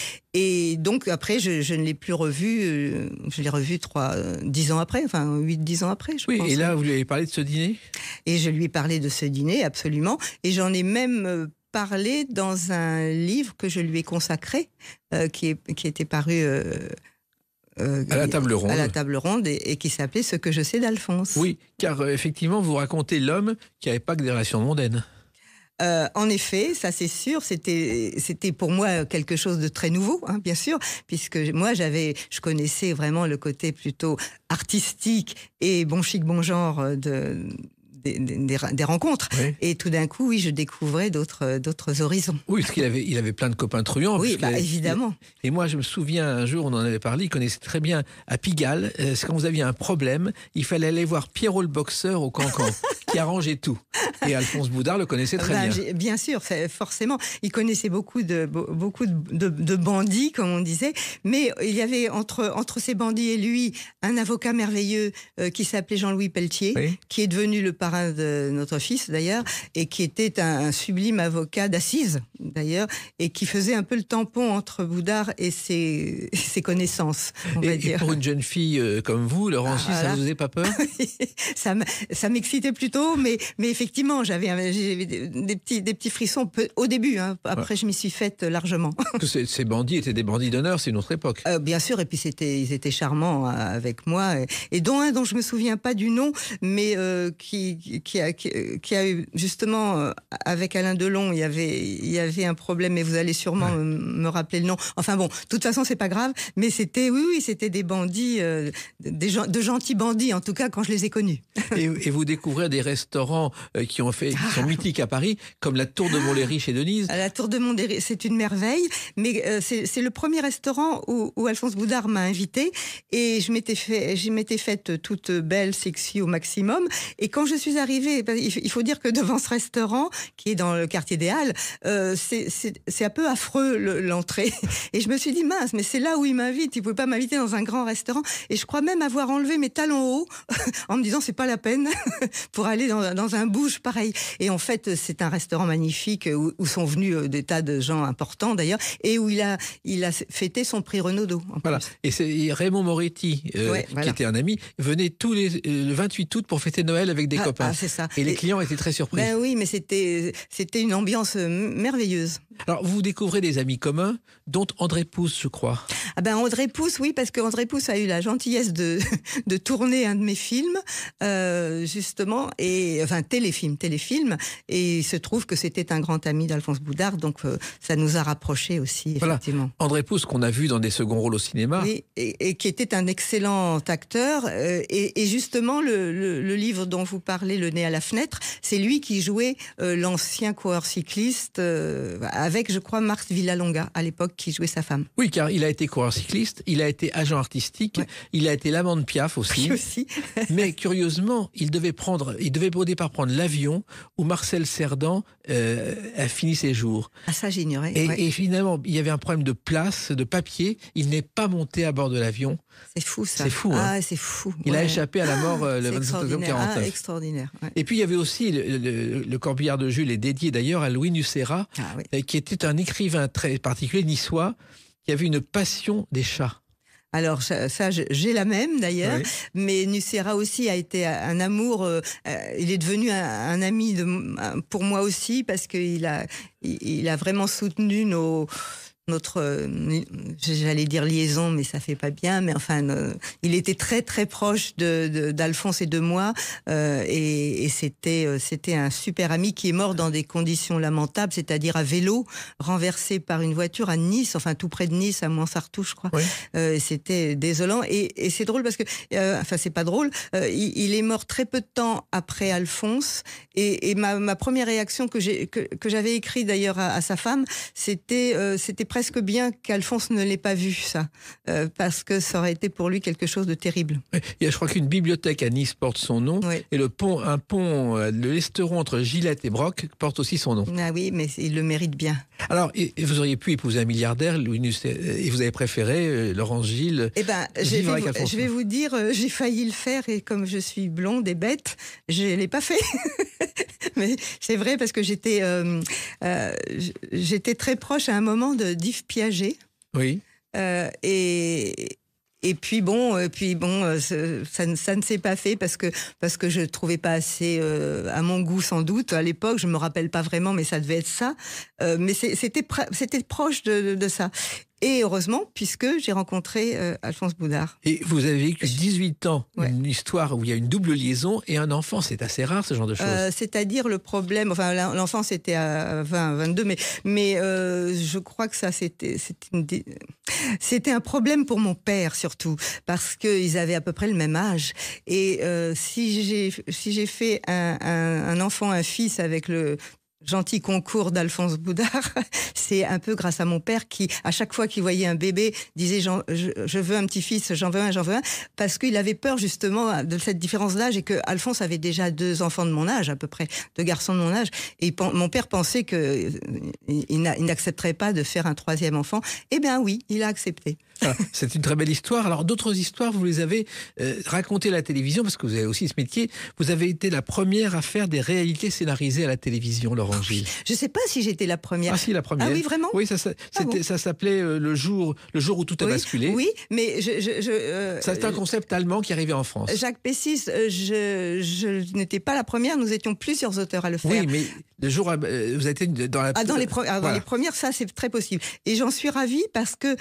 Et donc, après, je, ne l'ai plus revu. Euh, je l'ai revu trois, euh, dix ans après, enfin, huit, dix ans après, je oui, et là, vous lui avez parlé de ce dîner Et je lui ai parlé de ce dîner, absolument. Et j'en ai même euh, parlé dans un livre que je lui ai consacré, qui, est, qui était paru... à la table ronde. À la table ronde et, qui s'appelait Ce que je sais d'Alphonse. Oui, car effectivement, vous racontez l'homme qui n'avait pas que des relations mondaines. Euh, en effet, ça c'est sûr, c'était c'était pour moi quelque chose de très nouveau, hein, bien sûr, puisque moi j'avais, je connaissais vraiment le côté plutôt artistique et bon chic bon genre euh, de des, des, rencontres. Et tout d'un coup, oui, je découvrais d'autres, euh, d'autres horizons. Oui, parce qu'il avait, il avait plein de copains truands. Oui, bah, évidemment. Et moi, je me souviens un jour, on en avait parlé, il connaissait très bien à Pigalle. Euh, c'est quand vous aviez un problème, il fallait aller voir Pierrot le boxeur au Cancan, qui arrangeait tout. Et Alphonse Boudard le connaissait très bah, bien. Bien sûr, forcément. Il connaissait beaucoup de, beaucoup de, bandits, comme on disait. Mais il y avait entre, entre ces bandits et lui un avocat merveilleux euh, qui s'appelait Jean-Louis Pelletier, qui est devenu le de notre fils d'ailleurs, et qui était un, sublime avocat d'assises d'ailleurs, et qui faisait un peu le tampon entre Boudard et ses, connaissances, on va dire. Et pour une jeune fille euh, comme vous, Laurent ah, ça ne vous faisait pas peur Ça m'excitait plutôt, mais, mais effectivement, j'avais des petits, des petits frissons au début. Hein. après, je m'y suis faite largement. Ces, bandits étaient des bandits d'honneur, c'est une autre époque. Euh, bien sûr, et puis ils étaient charmants euh, avec moi, et, dont un dont je me souviens pas du nom, mais qui qui, a, eu justement euh, avec Alain Delon, il y avait, il y avait un problème, mais vous allez sûrement me, rappeler le nom. Enfin bon, de toute façon, c'est pas grave, mais c'était, oui, oui, c'était des bandits, euh, des gens, de gentils bandits, en tout cas quand je les ai connus. Et, vous découvrez des restaurants euh, qui ont fait, sont ah. mythiques à Paris, comme la Tour de Montlhéry chez Denise. Ah, la Tour de Montlhéry, c'est une merveille, mais c'est le premier restaurant où, Alphonse Boudard m'a invité et je m'étais fait, je m'étais faite toute belle, sexy au maximum, et quand je suis arrivé il faut dire que devant ce restaurant, qui est dans le quartier des Halles, euh, c'est un peu affreux l'entrée. et je me suis dit, mince, mais c'est là où il m'invite. Il ne pouvait pas m'inviter dans un grand restaurant. Et je crois même avoir enlevé mes talons hauts en me disant, c'est pas la peine pour aller dans, un bouge pareil. Et en fait, c'est un restaurant magnifique euh, où, sont venus euh, des tas de gens importants d'ailleurs et où il a, il a fêté son prix Renaudot. Voilà. et Et Raymond Moretti, qui était un ami, venait tous les, le 28 août pour fêter Noël avec des ah, copains. Ah, c'est ça. Et les clients étaient très surpris. Ben oui, mais c'était c'était une ambiance euh, merveilleuse. Alors vous découvrez des amis communs, dont André Pousse, je crois. Ah ben André Pousse, oui, parce que André Pousse a eu la gentillesse de, de tourner un de mes films, euh, justement, et enfin téléfilm, téléfilm, et il se trouve que c'était un grand ami d'Alphonse Boudard, donc euh, ça nous a rapprochés aussi, effectivement. André Pousse, qu'on a vu dans des seconds rôles au cinéma. et, qui était un excellent acteur, et, justement le livre dont vous parlez le nez à la fenêtre. C'est lui qui jouait euh, l'ancien coureur cycliste euh, avec, je crois, Marc Villalonga à l'époque qui jouait sa femme. Oui, car il a été coureur cycliste, il a été agent artistique, il a été l'amant de Piaf aussi. aussi. Mais curieusement, il devait prendre, il devait au départ prendre l'avion où Marcel Cerdan euh, a fini ses jours. Ah ça j'ignorais. Et, finalement, il y avait un problème de place, de papier. Il n'est pas monté à bord de l'avion. C'est fou ça. C'est fou. Hein. Ah, c'est fou. Il a échappé à la mort le 27 ah, octobre 49. extraordinaire. Ah, et puis il y avait aussi, le, corbillard de Jules est dédié d'ailleurs à Louis Nucera, ah euh, qui était un écrivain très particulier niçois, qui avait une passion des chats. Alors ça, j'ai la même d'ailleurs, mais Nucera aussi a été un amour. Euh, euh, il est devenu un, ami pour moi aussi parce qu'il a, il a vraiment soutenu nos notre, euh, j'allais dire liaison, mais ça fait pas bien. Mais enfin, euh, il était très très proche d'Alphonse de, et de moi, euh, et, c'était c'était un super ami qui est mort dans des conditions lamentables, c'est-à-dire à vélo, renversé par une voiture à Nice, enfin tout près de Nice, à Montsartou, je crois. Et c'était désolant, et, c'est drôle parce que, enfin c'est pas drôle, il, est mort très peu de temps après Alphonse, et, ma, première réaction que j'ai que, j'avais écrit d'ailleurs à, sa femme, c'était c'était presque presque bien qu'Alphonse ne l'ait pas vu, ça, euh, parce que ça aurait été pour lui quelque chose de terrible. je crois qu'une bibliothèque à Nice porte son nom, et le pont, un pont, euh, le Lesteron entre Gillette et Broc porte aussi son nom. Ah oui, mais il le mérite bien. Alors, vous auriez pu épouser un milliardaire, Louis euh, et vous avez préféré Laurent Laurence Gilles Eh ben, je vais vous dire, j'ai failli le faire, et comme je suis blonde et bête, je ne l'ai pas fait. mais c'est vrai parce que j'étais j'étais très proche à un moment de piagé Piaget. Oui. Euh, et, et puis bon, et euh, puis bon, euh, ça, ça ne s'est pas fait parce que parce que je trouvais pas assez à mon goût sans doute à l'époque. Je me rappelle pas vraiment, mais ça devait être ça. mais c'était c'était proche de, de, de, ça. Et heureusement, puisque j'ai rencontré euh, Alphonse Boudard. Et vous avez vécu 18 ans, une histoire où il y a une double liaison et un enfant. C'est assez rare, ce genre de choses. Euh, c'est-à-dire le problème, enfin l'enfant c'était à 20, 22, mais, mais euh, je crois que ça c'était c'était un problème pour mon père surtout, parce qu'ils avaient à peu près le même âge. Et si j'ai si fait un enfant, un fils avec le gentil concours d'Alphonse Boudard, c'est un peu grâce à mon père qui, à chaque fois qu'il voyait un bébé, disait je, je, veux un petit-fils, j'en veux un, j'en veux un, parce qu'il avait peur justement de cette différence d'âge et que Alphonse avait déjà deux enfants de mon âge, à peu près, deux garçons de mon âge. Et mon père pensait qu'il euh, n'accepterait pas de faire un troisième enfant. Eh bien oui, il a accepté c'est une très belle histoire. Alors d'autres histoires, vous les avez euh, racontées à la télévision, parce que vous avez aussi ce métier. Vous avez été la première à faire des réalités scénarisées à la télévision, Laurent ah Gilles. Je ne sais pas si j'étais la première. Ah si, la première. Ah oui, vraiment Oui, ça, ça, ah s'appelait euh, le, jour, le jour où tout a basculé. Oui, mais je... Euh, c'est un concept allemand qui arrivait en France. Jacques Pessis, je, n'étais pas la première, nous étions plusieurs auteurs à le faire. Oui, mais le jour, vous avez été dans la... première. Ah, dans les premières, ça c'est très possible. Et j'en suis ravie parce que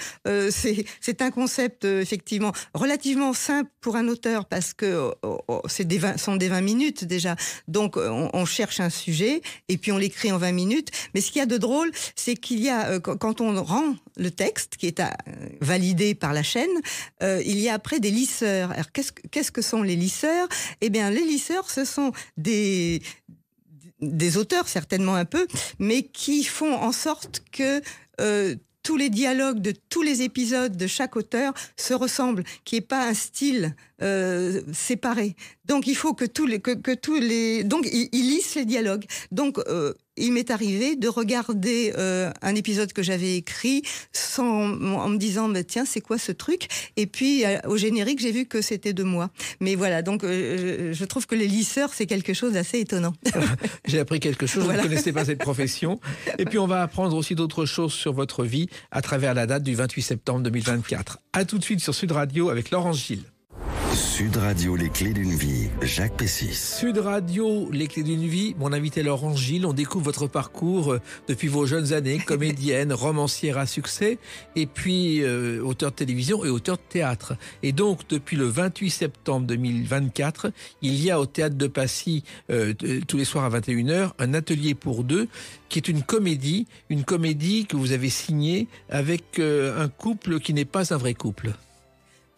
c'est c'est un concept euh, effectivement relativement simple pour un auteur parce que oh, oh, oh, ce des sont des 20 minutes déjà. Donc euh, on, cherche un sujet et puis on l'écrit en 20 minutes. Mais ce qu'il y a de drôle, c'est qu'il y a, euh, quand on rend le texte qui est validé par la chaîne, il y a après des lisseurs. Alors qu'est-ce, qu'est-ce que sont les lisseurs Eh bien les lisseurs, ce sont des des auteurs certainement un peu, mais qui font en sorte que tous les dialogues de tous les épisodes de chaque auteur se ressemblent, qui n'y pas un style euh, séparé. Donc il faut que tous les... Que, tous les... Donc il, lisse les dialogues. Donc euh, il m'est arrivé de regarder euh, un épisode que j'avais écrit sans, en me disant bah, tiens c'est quoi ce truc et puis euh, au générique j'ai vu que c'était de moi mais voilà donc euh, je trouve que les lisseurs c'est quelque chose d'assez étonnant j'ai appris quelque chose vous je ne connaissais pas cette profession et puis on va apprendre aussi d'autres choses sur votre vie à travers la date du 28 septembre 2024 à tout de suite sur Sud Radio avec Laurence Gilles Sud Radio, les clés d'une vie, Jacques Pessis. Sud Radio, les clés d'une vie, mon invité Laurent Gilles, on découvre votre parcours euh, depuis vos jeunes années, comédienne, romancière à succès, et puis euh, auteur de télévision et auteur de théâtre. Et donc, depuis le 28 septembre 2024, il y a au théâtre de Passy, euh, tous les soirs à 21h, un atelier pour deux, qui est une comédie, une comédie que vous avez signée avec un couple qui n'est pas un vrai couple.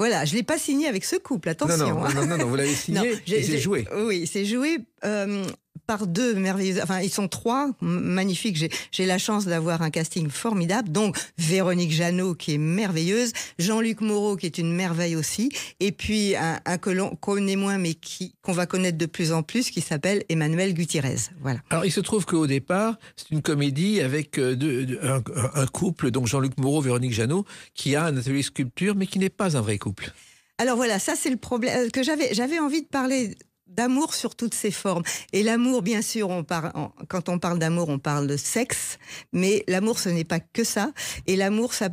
Voilà, je ne l'ai pas signé avec ce couple, attention. Non, non, non, non, vous l'avez hein. signé, c'est joué. Oui, c'est joué. Euh, par deux merveilleux, enfin ils sont trois magnifiques. J'ai la chance d'avoir un casting formidable. Donc Véronique Jeannot qui est merveilleuse, Jean-Luc Moreau qui est une merveille aussi, et puis un, que l'on connaît moins mais qui qu'on va connaître de plus en plus, qui s'appelle Emmanuel Gutierrez. Voilà. Alors il se trouve qu'au départ c'est une comédie avec euh, un, couple, donc Jean-Luc Moreau, Véronique Jeannot, qui a un atelier sculpture mais qui n'est pas un vrai couple. Alors voilà, ça c'est le problème euh, que j'avais. J'avais envie de parler d'amour sur toutes ses formes. Et l'amour, bien sûr, on parle, quand on parle d'amour, on parle de sexe, mais l'amour, ce n'est pas que ça. Et l'amour, ça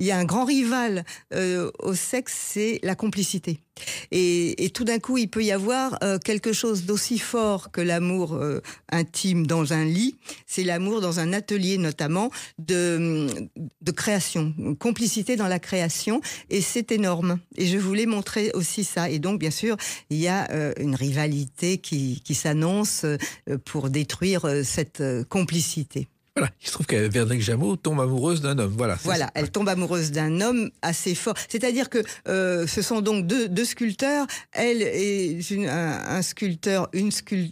il y a un grand rival euh, au sexe, c'est la complicité. Et, tout d'un coup, il peut y avoir euh, quelque chose d'aussi fort que l'amour euh, intime dans un lit, c'est l'amour dans un atelier notamment de, création, complicité dans la création, et c'est énorme. Et je voulais montrer aussi ça. Et donc, bien sûr, il y a une rivalité qui s'annonce pour détruire cette complicité il se trouve que Véronique Jameau tombe amoureuse d'un homme. Voilà, elle tombe amoureuse d'un homme assez fort. C'est-à-dire que euh, ce sont donc deux, sculpteurs. Elle est un, sculpteur, une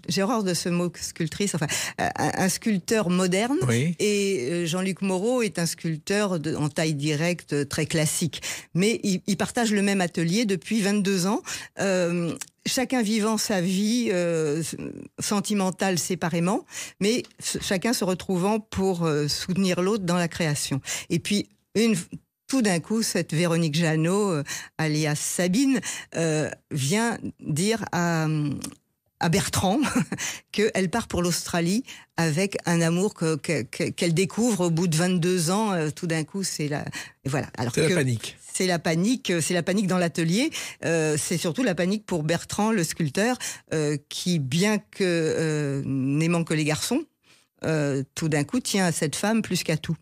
j'ai horreur de ce mot sculptrice, enfin, un, sculpteur moderne. Et euh, Jean-Luc Moreau est un sculpteur en taille directe très classique. Mais ils il partagent le même atelier depuis 22 ans. Euh, chacun vivant sa vie euh, sentimentale séparément, mais chacun se retrouvant pour euh, soutenir l'autre dans la création. Et puis, une, tout d'un coup, cette Véronique Jeannot, euh, alias Sabine, vient dire à, à Bertrand qu'elle part pour l'Australie avec un amour qu'elle découvre au bout de 22 ans. tout d'un coup, c'est la... Voilà. la panique c'est la panique, euh, c'est la panique dans l'atelier. Euh, c'est surtout la panique pour Bertrand, le sculpteur, euh, qui, bien que n'aimant que les garçons, tout d'un coup tient à cette femme plus qu'à tout.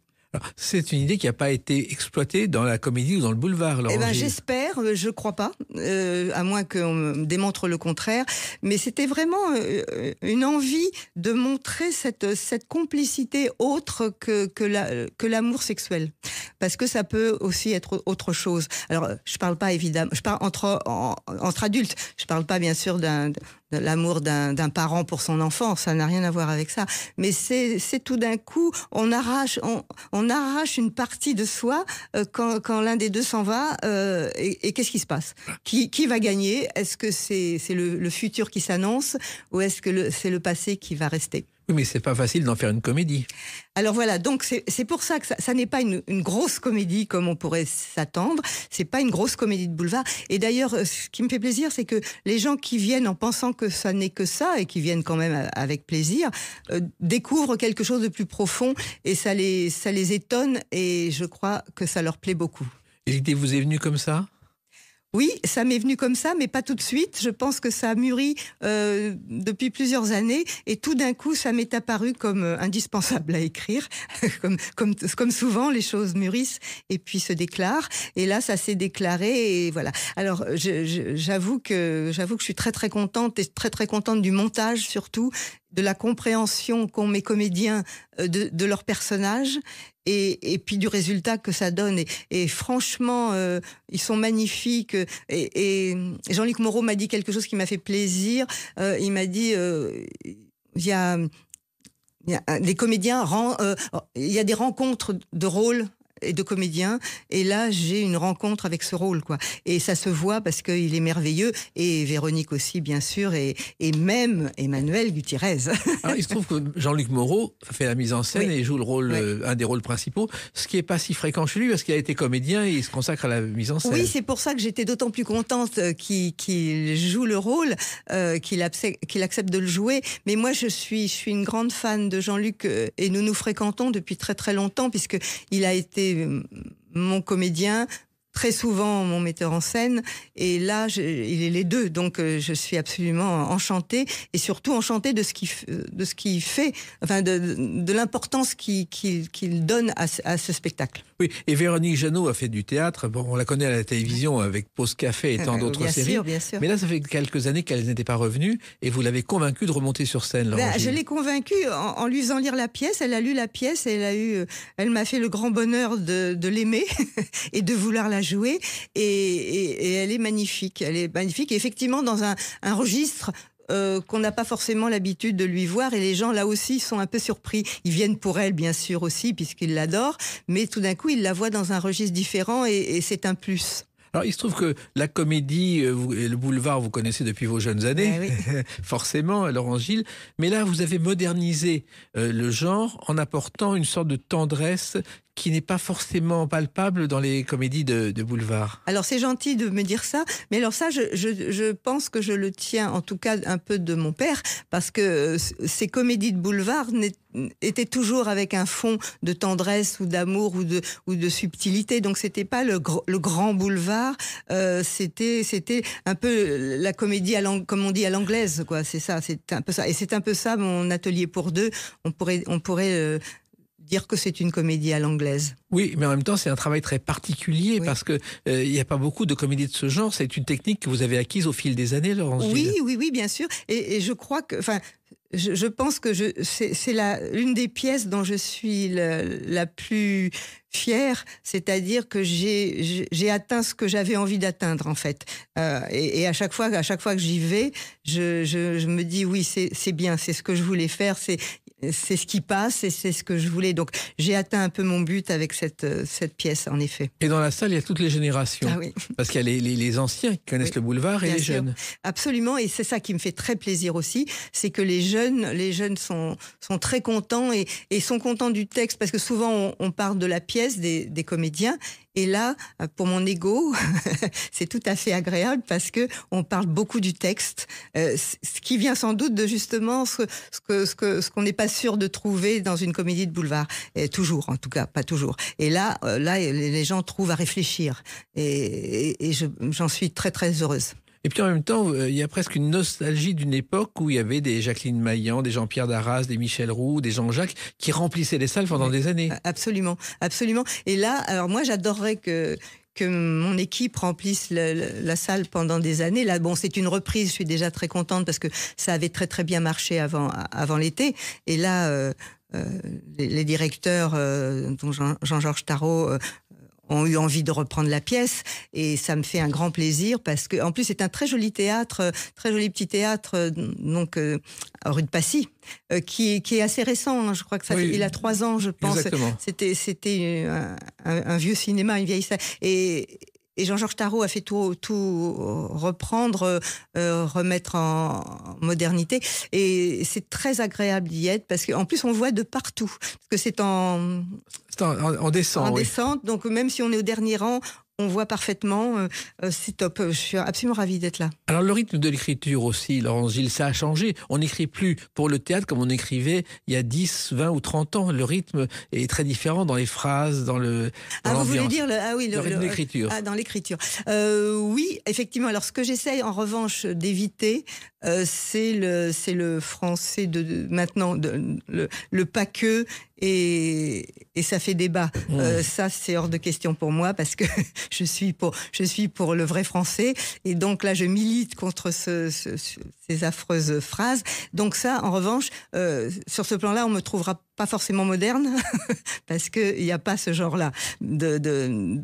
C'est une idée qui n'a pas été exploitée dans la comédie ou dans le boulevard. Eh ben, j'espère, euh, je ne crois pas, euh, à moins qu'on me démontre le contraire. Mais c'était vraiment euh, une envie de montrer cette, cette complicité autre que, l'amour sexuel. Parce que ça peut aussi être autre chose. Alors, je parle pas évidemment, je parle entre, entre adultes. Je ne parle pas bien sûr d'un, l'amour d'un parent pour son enfant, ça n'a rien à voir avec ça. Mais c'est tout d'un coup, on arrache, on, on, arrache une partie de soi euh, quand, quand l'un des deux s'en va. Euh, et, qu'est-ce qui se passe qui, qui, va gagner Est-ce que c'est le, le, futur qui s'annonce ou est-ce que c'est le passé qui va rester oui, mais c'est pas facile d'en faire une comédie. Alors voilà, donc c'est pour ça que ça, n'est pas une, grosse comédie comme on pourrait s'attendre. C'est pas une grosse comédie de boulevard. Et d'ailleurs, euh, ce qui me fait plaisir, c'est que les gens qui viennent en pensant que ça n'est que ça et qui viennent quand même avec plaisir euh, découvrent quelque chose de plus profond et ça les ça les étonne et je crois que ça leur plaît beaucoup. l'idée vous est venue comme ça oui, ça m'est venu comme ça, mais pas tout de suite. Je pense que ça a mûri euh, depuis plusieurs années et tout d'un coup, ça m'est apparu comme euh, indispensable à écrire. comme, souvent, les choses mûrissent et puis se déclarent. Et là, ça s'est déclaré et voilà. Alors, j'avoue que, que je suis très très contente et très très contente du montage surtout de la compréhension qu'ont mes comédiens euh, de, leurs personnages et, puis du résultat que ça donne. Et, franchement, euh, ils sont magnifiques. Et, Jean-Luc Moreau m'a dit quelque chose qui m'a fait plaisir. Euh, il m'a dit, euh, il y a... Il y a des comédiens, il y a des rencontres de rôles et de comédien. Et là, j'ai une rencontre avec ce rôle, quoi. Et ça se voit parce qu'il est merveilleux. Et Véronique aussi, bien sûr, et, même Emmanuel Gutiérrez. Alors, il se trouve que Jean-Luc Moreau fait la mise en scène et joue le rôle, euh, un des rôles principaux, ce qui n'est pas si fréquent chez lui parce qu'il a été comédien et il se consacre à la mise en scène. Oui, c'est pour ça que j'étais d'autant plus contente euh, qu'il joue le rôle, euh, qu'il accepte, accepte de le jouer. Mais moi, je suis, je suis une grande fan de Jean-Luc et nous nous fréquentons depuis très très longtemps puisque il a été mon comédien, très souvent mon metteur en scène. Et là, il est les deux. Donc, euh, je suis absolument enchantée et surtout enchantée de ce qu'il de ce qui fait, enfin, de, de l'importance qu'il donne à, à, ce spectacle. Oui, et Véronique Jeannot a fait du théâtre. Bon, on la connaît à la télévision avec Pause Café et tant euh, d'autres séries. bien Mais là, ça fait quelques années qu'elle n'était pas revenue et vous l'avez convaincue de remonter sur scène. Ben, je l'ai convaincue en, lui faisant lire la pièce. Elle a lu la pièce et elle a eu, euh, elle m'a fait le grand bonheur de, de l'aimer et de vouloir la Jouer et, elle est magnifique. Elle est magnifique. effectivement, dans un, registre euh, qu'on n'a pas forcément l'habitude de lui voir et les gens là aussi sont un peu surpris. Ils viennent pour elle bien sûr aussi puisqu'ils l'adorent, mais tout d'un coup ils la voient dans un registre différent et, c'est un plus. Alors, il se trouve que la comédie euh, et le boulevard, vous connaissez depuis vos jeunes années, eh forcément, Laurent Gilles. Mais là, vous avez modernisé euh, le genre en apportant une sorte de tendresse qui n'est pas forcément palpable dans les comédies de, boulevard. Alors c'est gentil de me dire ça, mais alors ça, je, pense que je le tiens en tout cas un peu de mon père, parce que euh, ces comédies de boulevard étaient toujours avec un fond de tendresse ou d'amour ou de, ou de subtilité. Donc c'était pas le, grand boulevard, euh, c'était c'était un peu la comédie à comme on dit à l'anglaise, quoi. C'est ça, c'est un peu ça. Et c'est un peu ça mon atelier pour deux. On pourrait on pourrait euh, dire que c'est une comédie à l'anglaise. Oui, mais en même temps, c'est un travail très particulier parce que euh, il n'y a pas beaucoup de comédies de ce genre. C'est une technique que vous avez acquise au fil des années, Laurence. Oui, oui, oui, bien sûr. Et, je crois que, enfin, je, pense que je, c'est l'une des pièces dont je suis la, plus fière, c'est-à-dire que j'ai atteint ce que j'avais envie d'atteindre en fait. Euh, et, à chaque fois, à chaque fois que j'y vais, je, je, me dis oui, c'est bien, c'est ce que je voulais faire. C'est c'est ce qui passe et c'est ce que je voulais. Donc j'ai atteint un peu mon but avec cette, euh, cette pièce, en effet. Et dans la salle, il y a toutes les générations. Ah oui. Parce qu'il y a les, anciens qui connaissent le boulevard et les jeunes. Absolument, et c'est ça qui me fait très plaisir aussi, c'est que les jeunes, les jeunes sont, sont très contents et, sont contents du texte, parce que souvent on, parle de la pièce des, des comédiens et là, euh, pour mon ego, c'est tout à fait agréable parce que on parle beaucoup du texte, euh, ce qui vient sans doute de justement ce, que ce que ce qu'on n'est pas sûr de trouver dans une comédie de boulevard, toujours en tout cas, pas toujours. Et là, euh, là, les gens trouvent à réfléchir, et, j'en suis très très heureuse. Et puis en même temps, euh, il y a presque une nostalgie d'une époque où il y avait des Jacqueline Maillan, des Jean-Pierre Darras, des Michel Roux, des Jean-Jacques qui remplissaient les salles pendant des années. Absolument, absolument. Et là, alors moi j'adorerais que que mon équipe remplisse la salle pendant des années. Là, bon, c'est une reprise. Je suis déjà très contente parce que ça avait très très bien marché avant avant l'été. Et là. Euh, euh, les, directeurs, dont Jean-Georges Tarot, ont eu envie de reprendre la pièce et ça me fait un grand plaisir parce que en plus c'est un très joli théâtre, très joli petit théâtre donc euh, rue de Passy euh, qui, est assez récent. Hein. je crois que ça il a trois ans je pense. C'était c'était euh, un, un, vieux cinéma, une vieille salle et, et Jean-Georges Tarot a fait tout, reprendre, euh, euh, remettre en modernité. Et c'est très agréable d'y être parce qu'en plus, on voit de partout. Parce que c'est en. En, en, descente. Donc, même si on est au dernier rang, on voit parfaitement. Euh, euh, c'est top. Je suis absolument ravie d'être là. Alors, le rythme de l'écriture aussi, Laurence Gilles, ça a changé. On n'écrit plus pour le théâtre comme on écrivait il y a 10, 20 ou 30 ans. Le rythme est très différent dans les phrases, dans le. Dans ah, vous voulez dire le, ah oui, rythme d'écriture. Ah, dans l'écriture. Euh, oui, effectivement. Alors, ce que j'essaye en revanche d'éviter, c'est le, le français de, maintenant, de, le, le paqueux et, ça fait débat. Euh, ça, c'est hors de question pour moi parce que je suis pour, je suis pour le vrai français. Et donc là, je milite contre ces affreuses phrases. Donc ça, en revanche, euh, sur ce plan-là, on me trouvera pas forcément moderne, parce qu'il n'y a pas ce genre-là de de,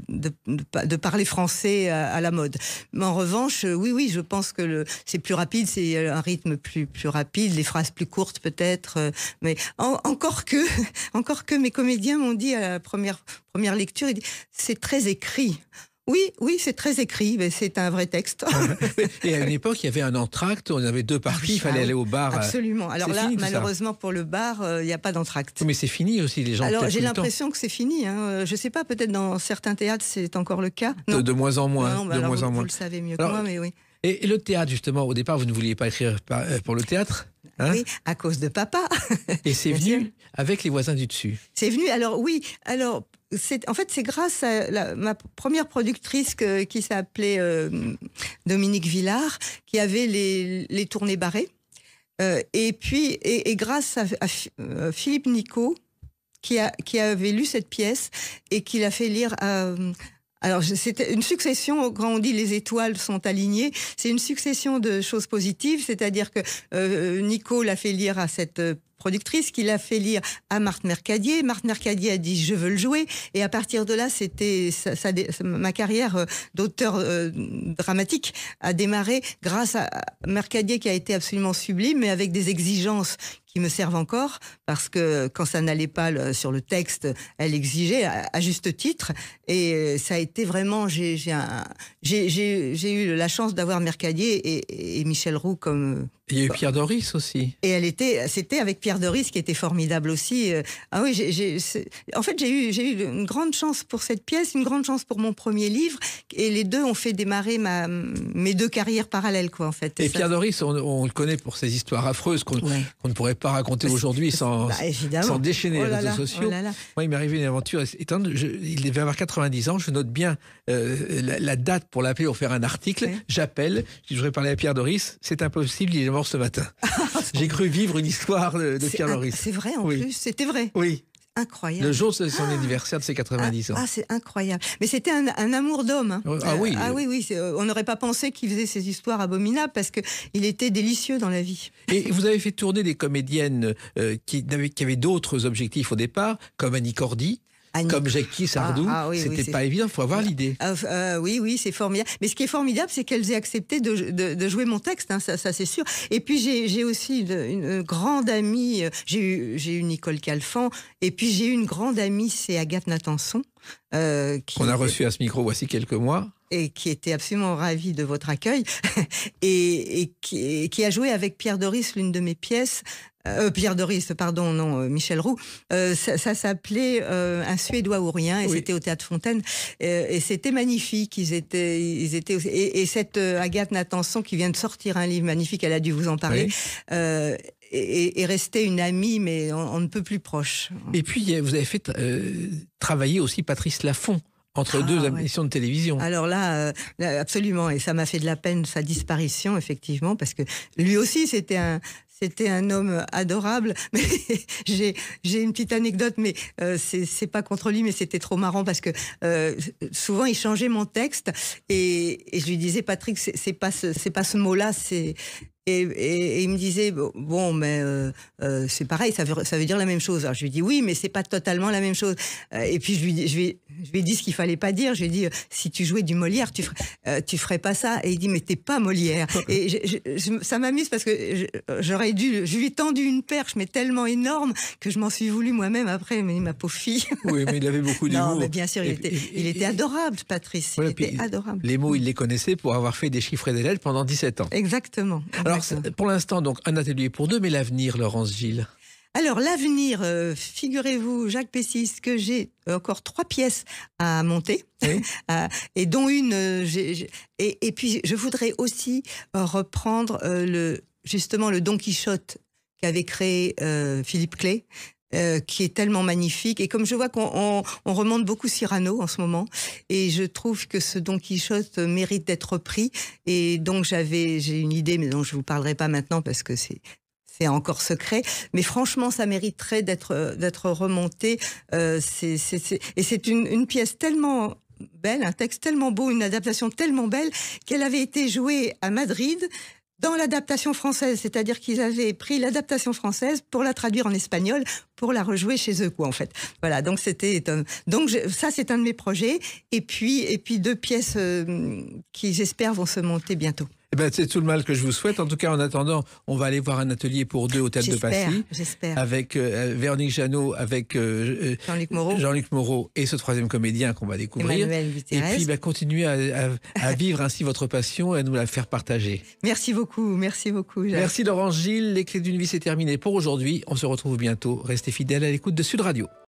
de, parler français à, la mode. Mais en revanche, euh, oui, oui, je pense que c'est plus rapide, c'est euh, un rythme plus, plus rapide, les phrases plus courtes peut-être. Euh, mais encore, que, encore que mes comédiens m'ont dit à la première, première lecture, c'est très écrit. Oui, oui, c'est très écrit, mais c'est un vrai texte. Ah et à une époque, il y avait un entracte, on avait deux parties, ah il fallait ah aller au bar. Euh, Absolument. Alors là, malheureusement, pour le bar, euh, il n'y a pas d'entracte. mais c'est fini aussi, les gens. Alors j'ai l'impression que c'est fini. Hein. Euh, je ne sais pas, peut-être dans certains théâtres, c'est encore le cas. De, moins en moins. Bah de moins vous, en moins. Vous le savez mieux que moi, mais oui. Et le théâtre, justement, au départ, vous ne vouliez pas écrire pour le théâtre Hein oui, à cause de papa. Et c'est venu avec les voisins du dessus. C'est venu, alors oui, alors c'est en fait, c'est grâce à ma première productrice qui s'appelait euh, Dominique Villard, qui avait les, tournées barrées. Euh, et puis, et, grâce à, à, euh, Philippe Nico, qui, a, qui avait lu cette pièce et qui l'a fait lire à, alors, c'était une succession, quand on dit les étoiles sont alignées, c'est une succession de choses positives, c'est-à-dire que euh, Nico l'a fait lire à cette euh, productrice qui l'a fait lire à Marthe Mercadier. Marthe Mercadier a dit je veux le jouer et à partir de là c'était ma carrière euh, d'auteur euh, dramatique a démarré grâce à Mercadier qui a été absolument sublime mais avec des exigences qui me servent encore parce que quand ça n'allait pas sur le texte, elle exigeait à, juste titre et euh, ça a été vraiment j'ai eu la chance d'avoir Mercadier et Michel Roux comme il y a eu Pierre Doris aussi. Et elle était, c'était avec Pierre Doris qui était formidable aussi. Euh. Ah oui, en fait, j'ai eu, j'ai eu une grande chance pour cette pièce, une grande chance pour mon premier livre, et les deux ont fait démarrer ma, mes deux carrières parallèles, quoi, en fait. Et, Pierre Doris, on, le connaît pour ses histoires affreuses qu'on, ne pourrait pas raconter aujourd'hui sans, bah, sans déchaîner oh les réseaux oh sociaux. Moi, il m'est arrivé une aventure il devait avoir 90 ans. Je note bien euh, la, date pour l'appeler pour faire un article. J'appelle. Je voudrais parler à Pierre Doris. C'est impossible. Il est mort ce matin. J'ai cru vivre une histoire de, de Pierre C'est vrai en plus, c'était vrai. Oui. Incroyable. Le jour de son anniversaire de ses 90 ah, ans. Ah, c'est incroyable. Mais c'était un, amour d'homme. Hein. Oh, ah oui. ah oui, oui. Euh, on n'aurait pas pensé qu'il faisait ces histoires abominables parce qu'il était délicieux dans la vie. Et vous avez fait tourner des comédiennes euh, qui, qui, avaient d'autres objectifs au départ, comme Annie Cordy comme Jackie Sardou, ah, ah c'était pas évident, faut avoir euh, l'idée. Euh, euh, oui, oui, c'est formidable. Mais ce qui est formidable, c'est qu'elles aient accepté de, jouer mon texte, hein, ça, c'est sûr. Et puis j'ai aussi une, grande amie, j'ai eu, Nicole Calfan, et puis j'ai eu une grande amie, c'est Agathe Nathanson. qu'on a reçu à ce micro voici quelques mois. Et qui était absolument ravie de votre accueil, et, qui, a joué avec Pierre Doris l'une de mes pièces, euh, Pierre Doris, pardon, non, euh, Michel Roux, euh, ça, s'appelait Un Suédois ou rien, et c'était au Théâtre Fontaine, et, c'était magnifique. Ils étaient, ils étaient, et, cette Agathe Nathanson qui vient de sortir un livre magnifique, elle a dû vous en parler. est Et, rester une amie, mais on, ne peut plus proche. Et puis, vous avez fait travailler aussi Patrice Laffont entre ah, deux émissions de télévision. Alors là absolument, et ça m'a fait de la peine sa disparition, effectivement, parce que lui aussi, c'était un, c'était un homme adorable. Mais j'ai, une petite anecdote, mais euh, c'est, pas contre lui, mais c'était trop marrant parce que euh, souvent il changeait mon texte et, je lui disais Patrick, c'est, pas ce, c'est pas ce mot-là, c'est et, il me disait bon, mais euh, euh, c'est pareil, ça veut, ça veut dire la même chose. Alors je lui dis oui, mais c'est pas totalement la même chose. Euh, et puis je lui, je je ai dit ce qu'il fallait pas dire. Je lui ai dit si tu jouais du Molière, tu ferais, tu ferais pas ça. Et il dit mais t'es pas Molière. et ça m'amuse parce que j'aurais dû, je lui ai tendu une perche mais tellement énorme que je m'en suis voulu moi-même après. Mais ma pauvre fille. oui, mais il avait beaucoup d'humour. Non, mais bien sûr, il, était, il était adorable, Patrice. il était adorable. Les mots, il mm. les connaissait pour avoir fait des chiffres et des lettres pendant 17 ans. Exactement pour l'instant, donc, un atelier pour deux, mais l'avenir, Laurence Gilles alors l'avenir, euh, figurez-vous, Jacques Pessis, que j'ai encore trois pièces à monter, euh, et dont une. Euh, et, puis je voudrais aussi reprendre le justement le Don Quichotte qu'avait créé Philippe Clay euh, qui est tellement magnifique. Et comme je vois qu'on remonte beaucoup Cyrano en ce moment, et je trouve que ce Don Quichotte mérite d'être pris Et donc j'avais, j'ai une idée, mais dont je vous parlerai pas maintenant parce que c'est c'est encore secret, mais franchement, ça mériterait d'être d'être remonté. Euh, c'est, Et c'est une, une pièce tellement belle, un texte tellement beau, une adaptation tellement belle qu'elle avait été jouée à Madrid dans l'adaptation française, c'est-à-dire qu'ils avaient pris l'adaptation française pour la traduire en espagnol, pour la rejouer chez eux, quoi, en fait. Voilà, donc c'était euh, donc ça c'est un de mes projets, et puis et puis deux pièces euh, qui j'espère vont se monter bientôt. Eh ben, c'est tout le mal que je vous souhaite. En tout cas, en attendant, on va aller voir un atelier pour deux au Théâtre de Passy. Avec euh, euh, Véronique Jeannot, avec euh, Jean-Luc Moreau. et ce troisième comédien qu'on va découvrir. Et puis, ben, continuez à, vivre ainsi votre passion et à nous la faire partager. Merci beaucoup. Merci beaucoup. Merci Laurent Gilles. Les clés d'une vie, c'est terminé pour aujourd'hui. On se retrouve bientôt. Restez fidèles à l'écoute de Sud Radio.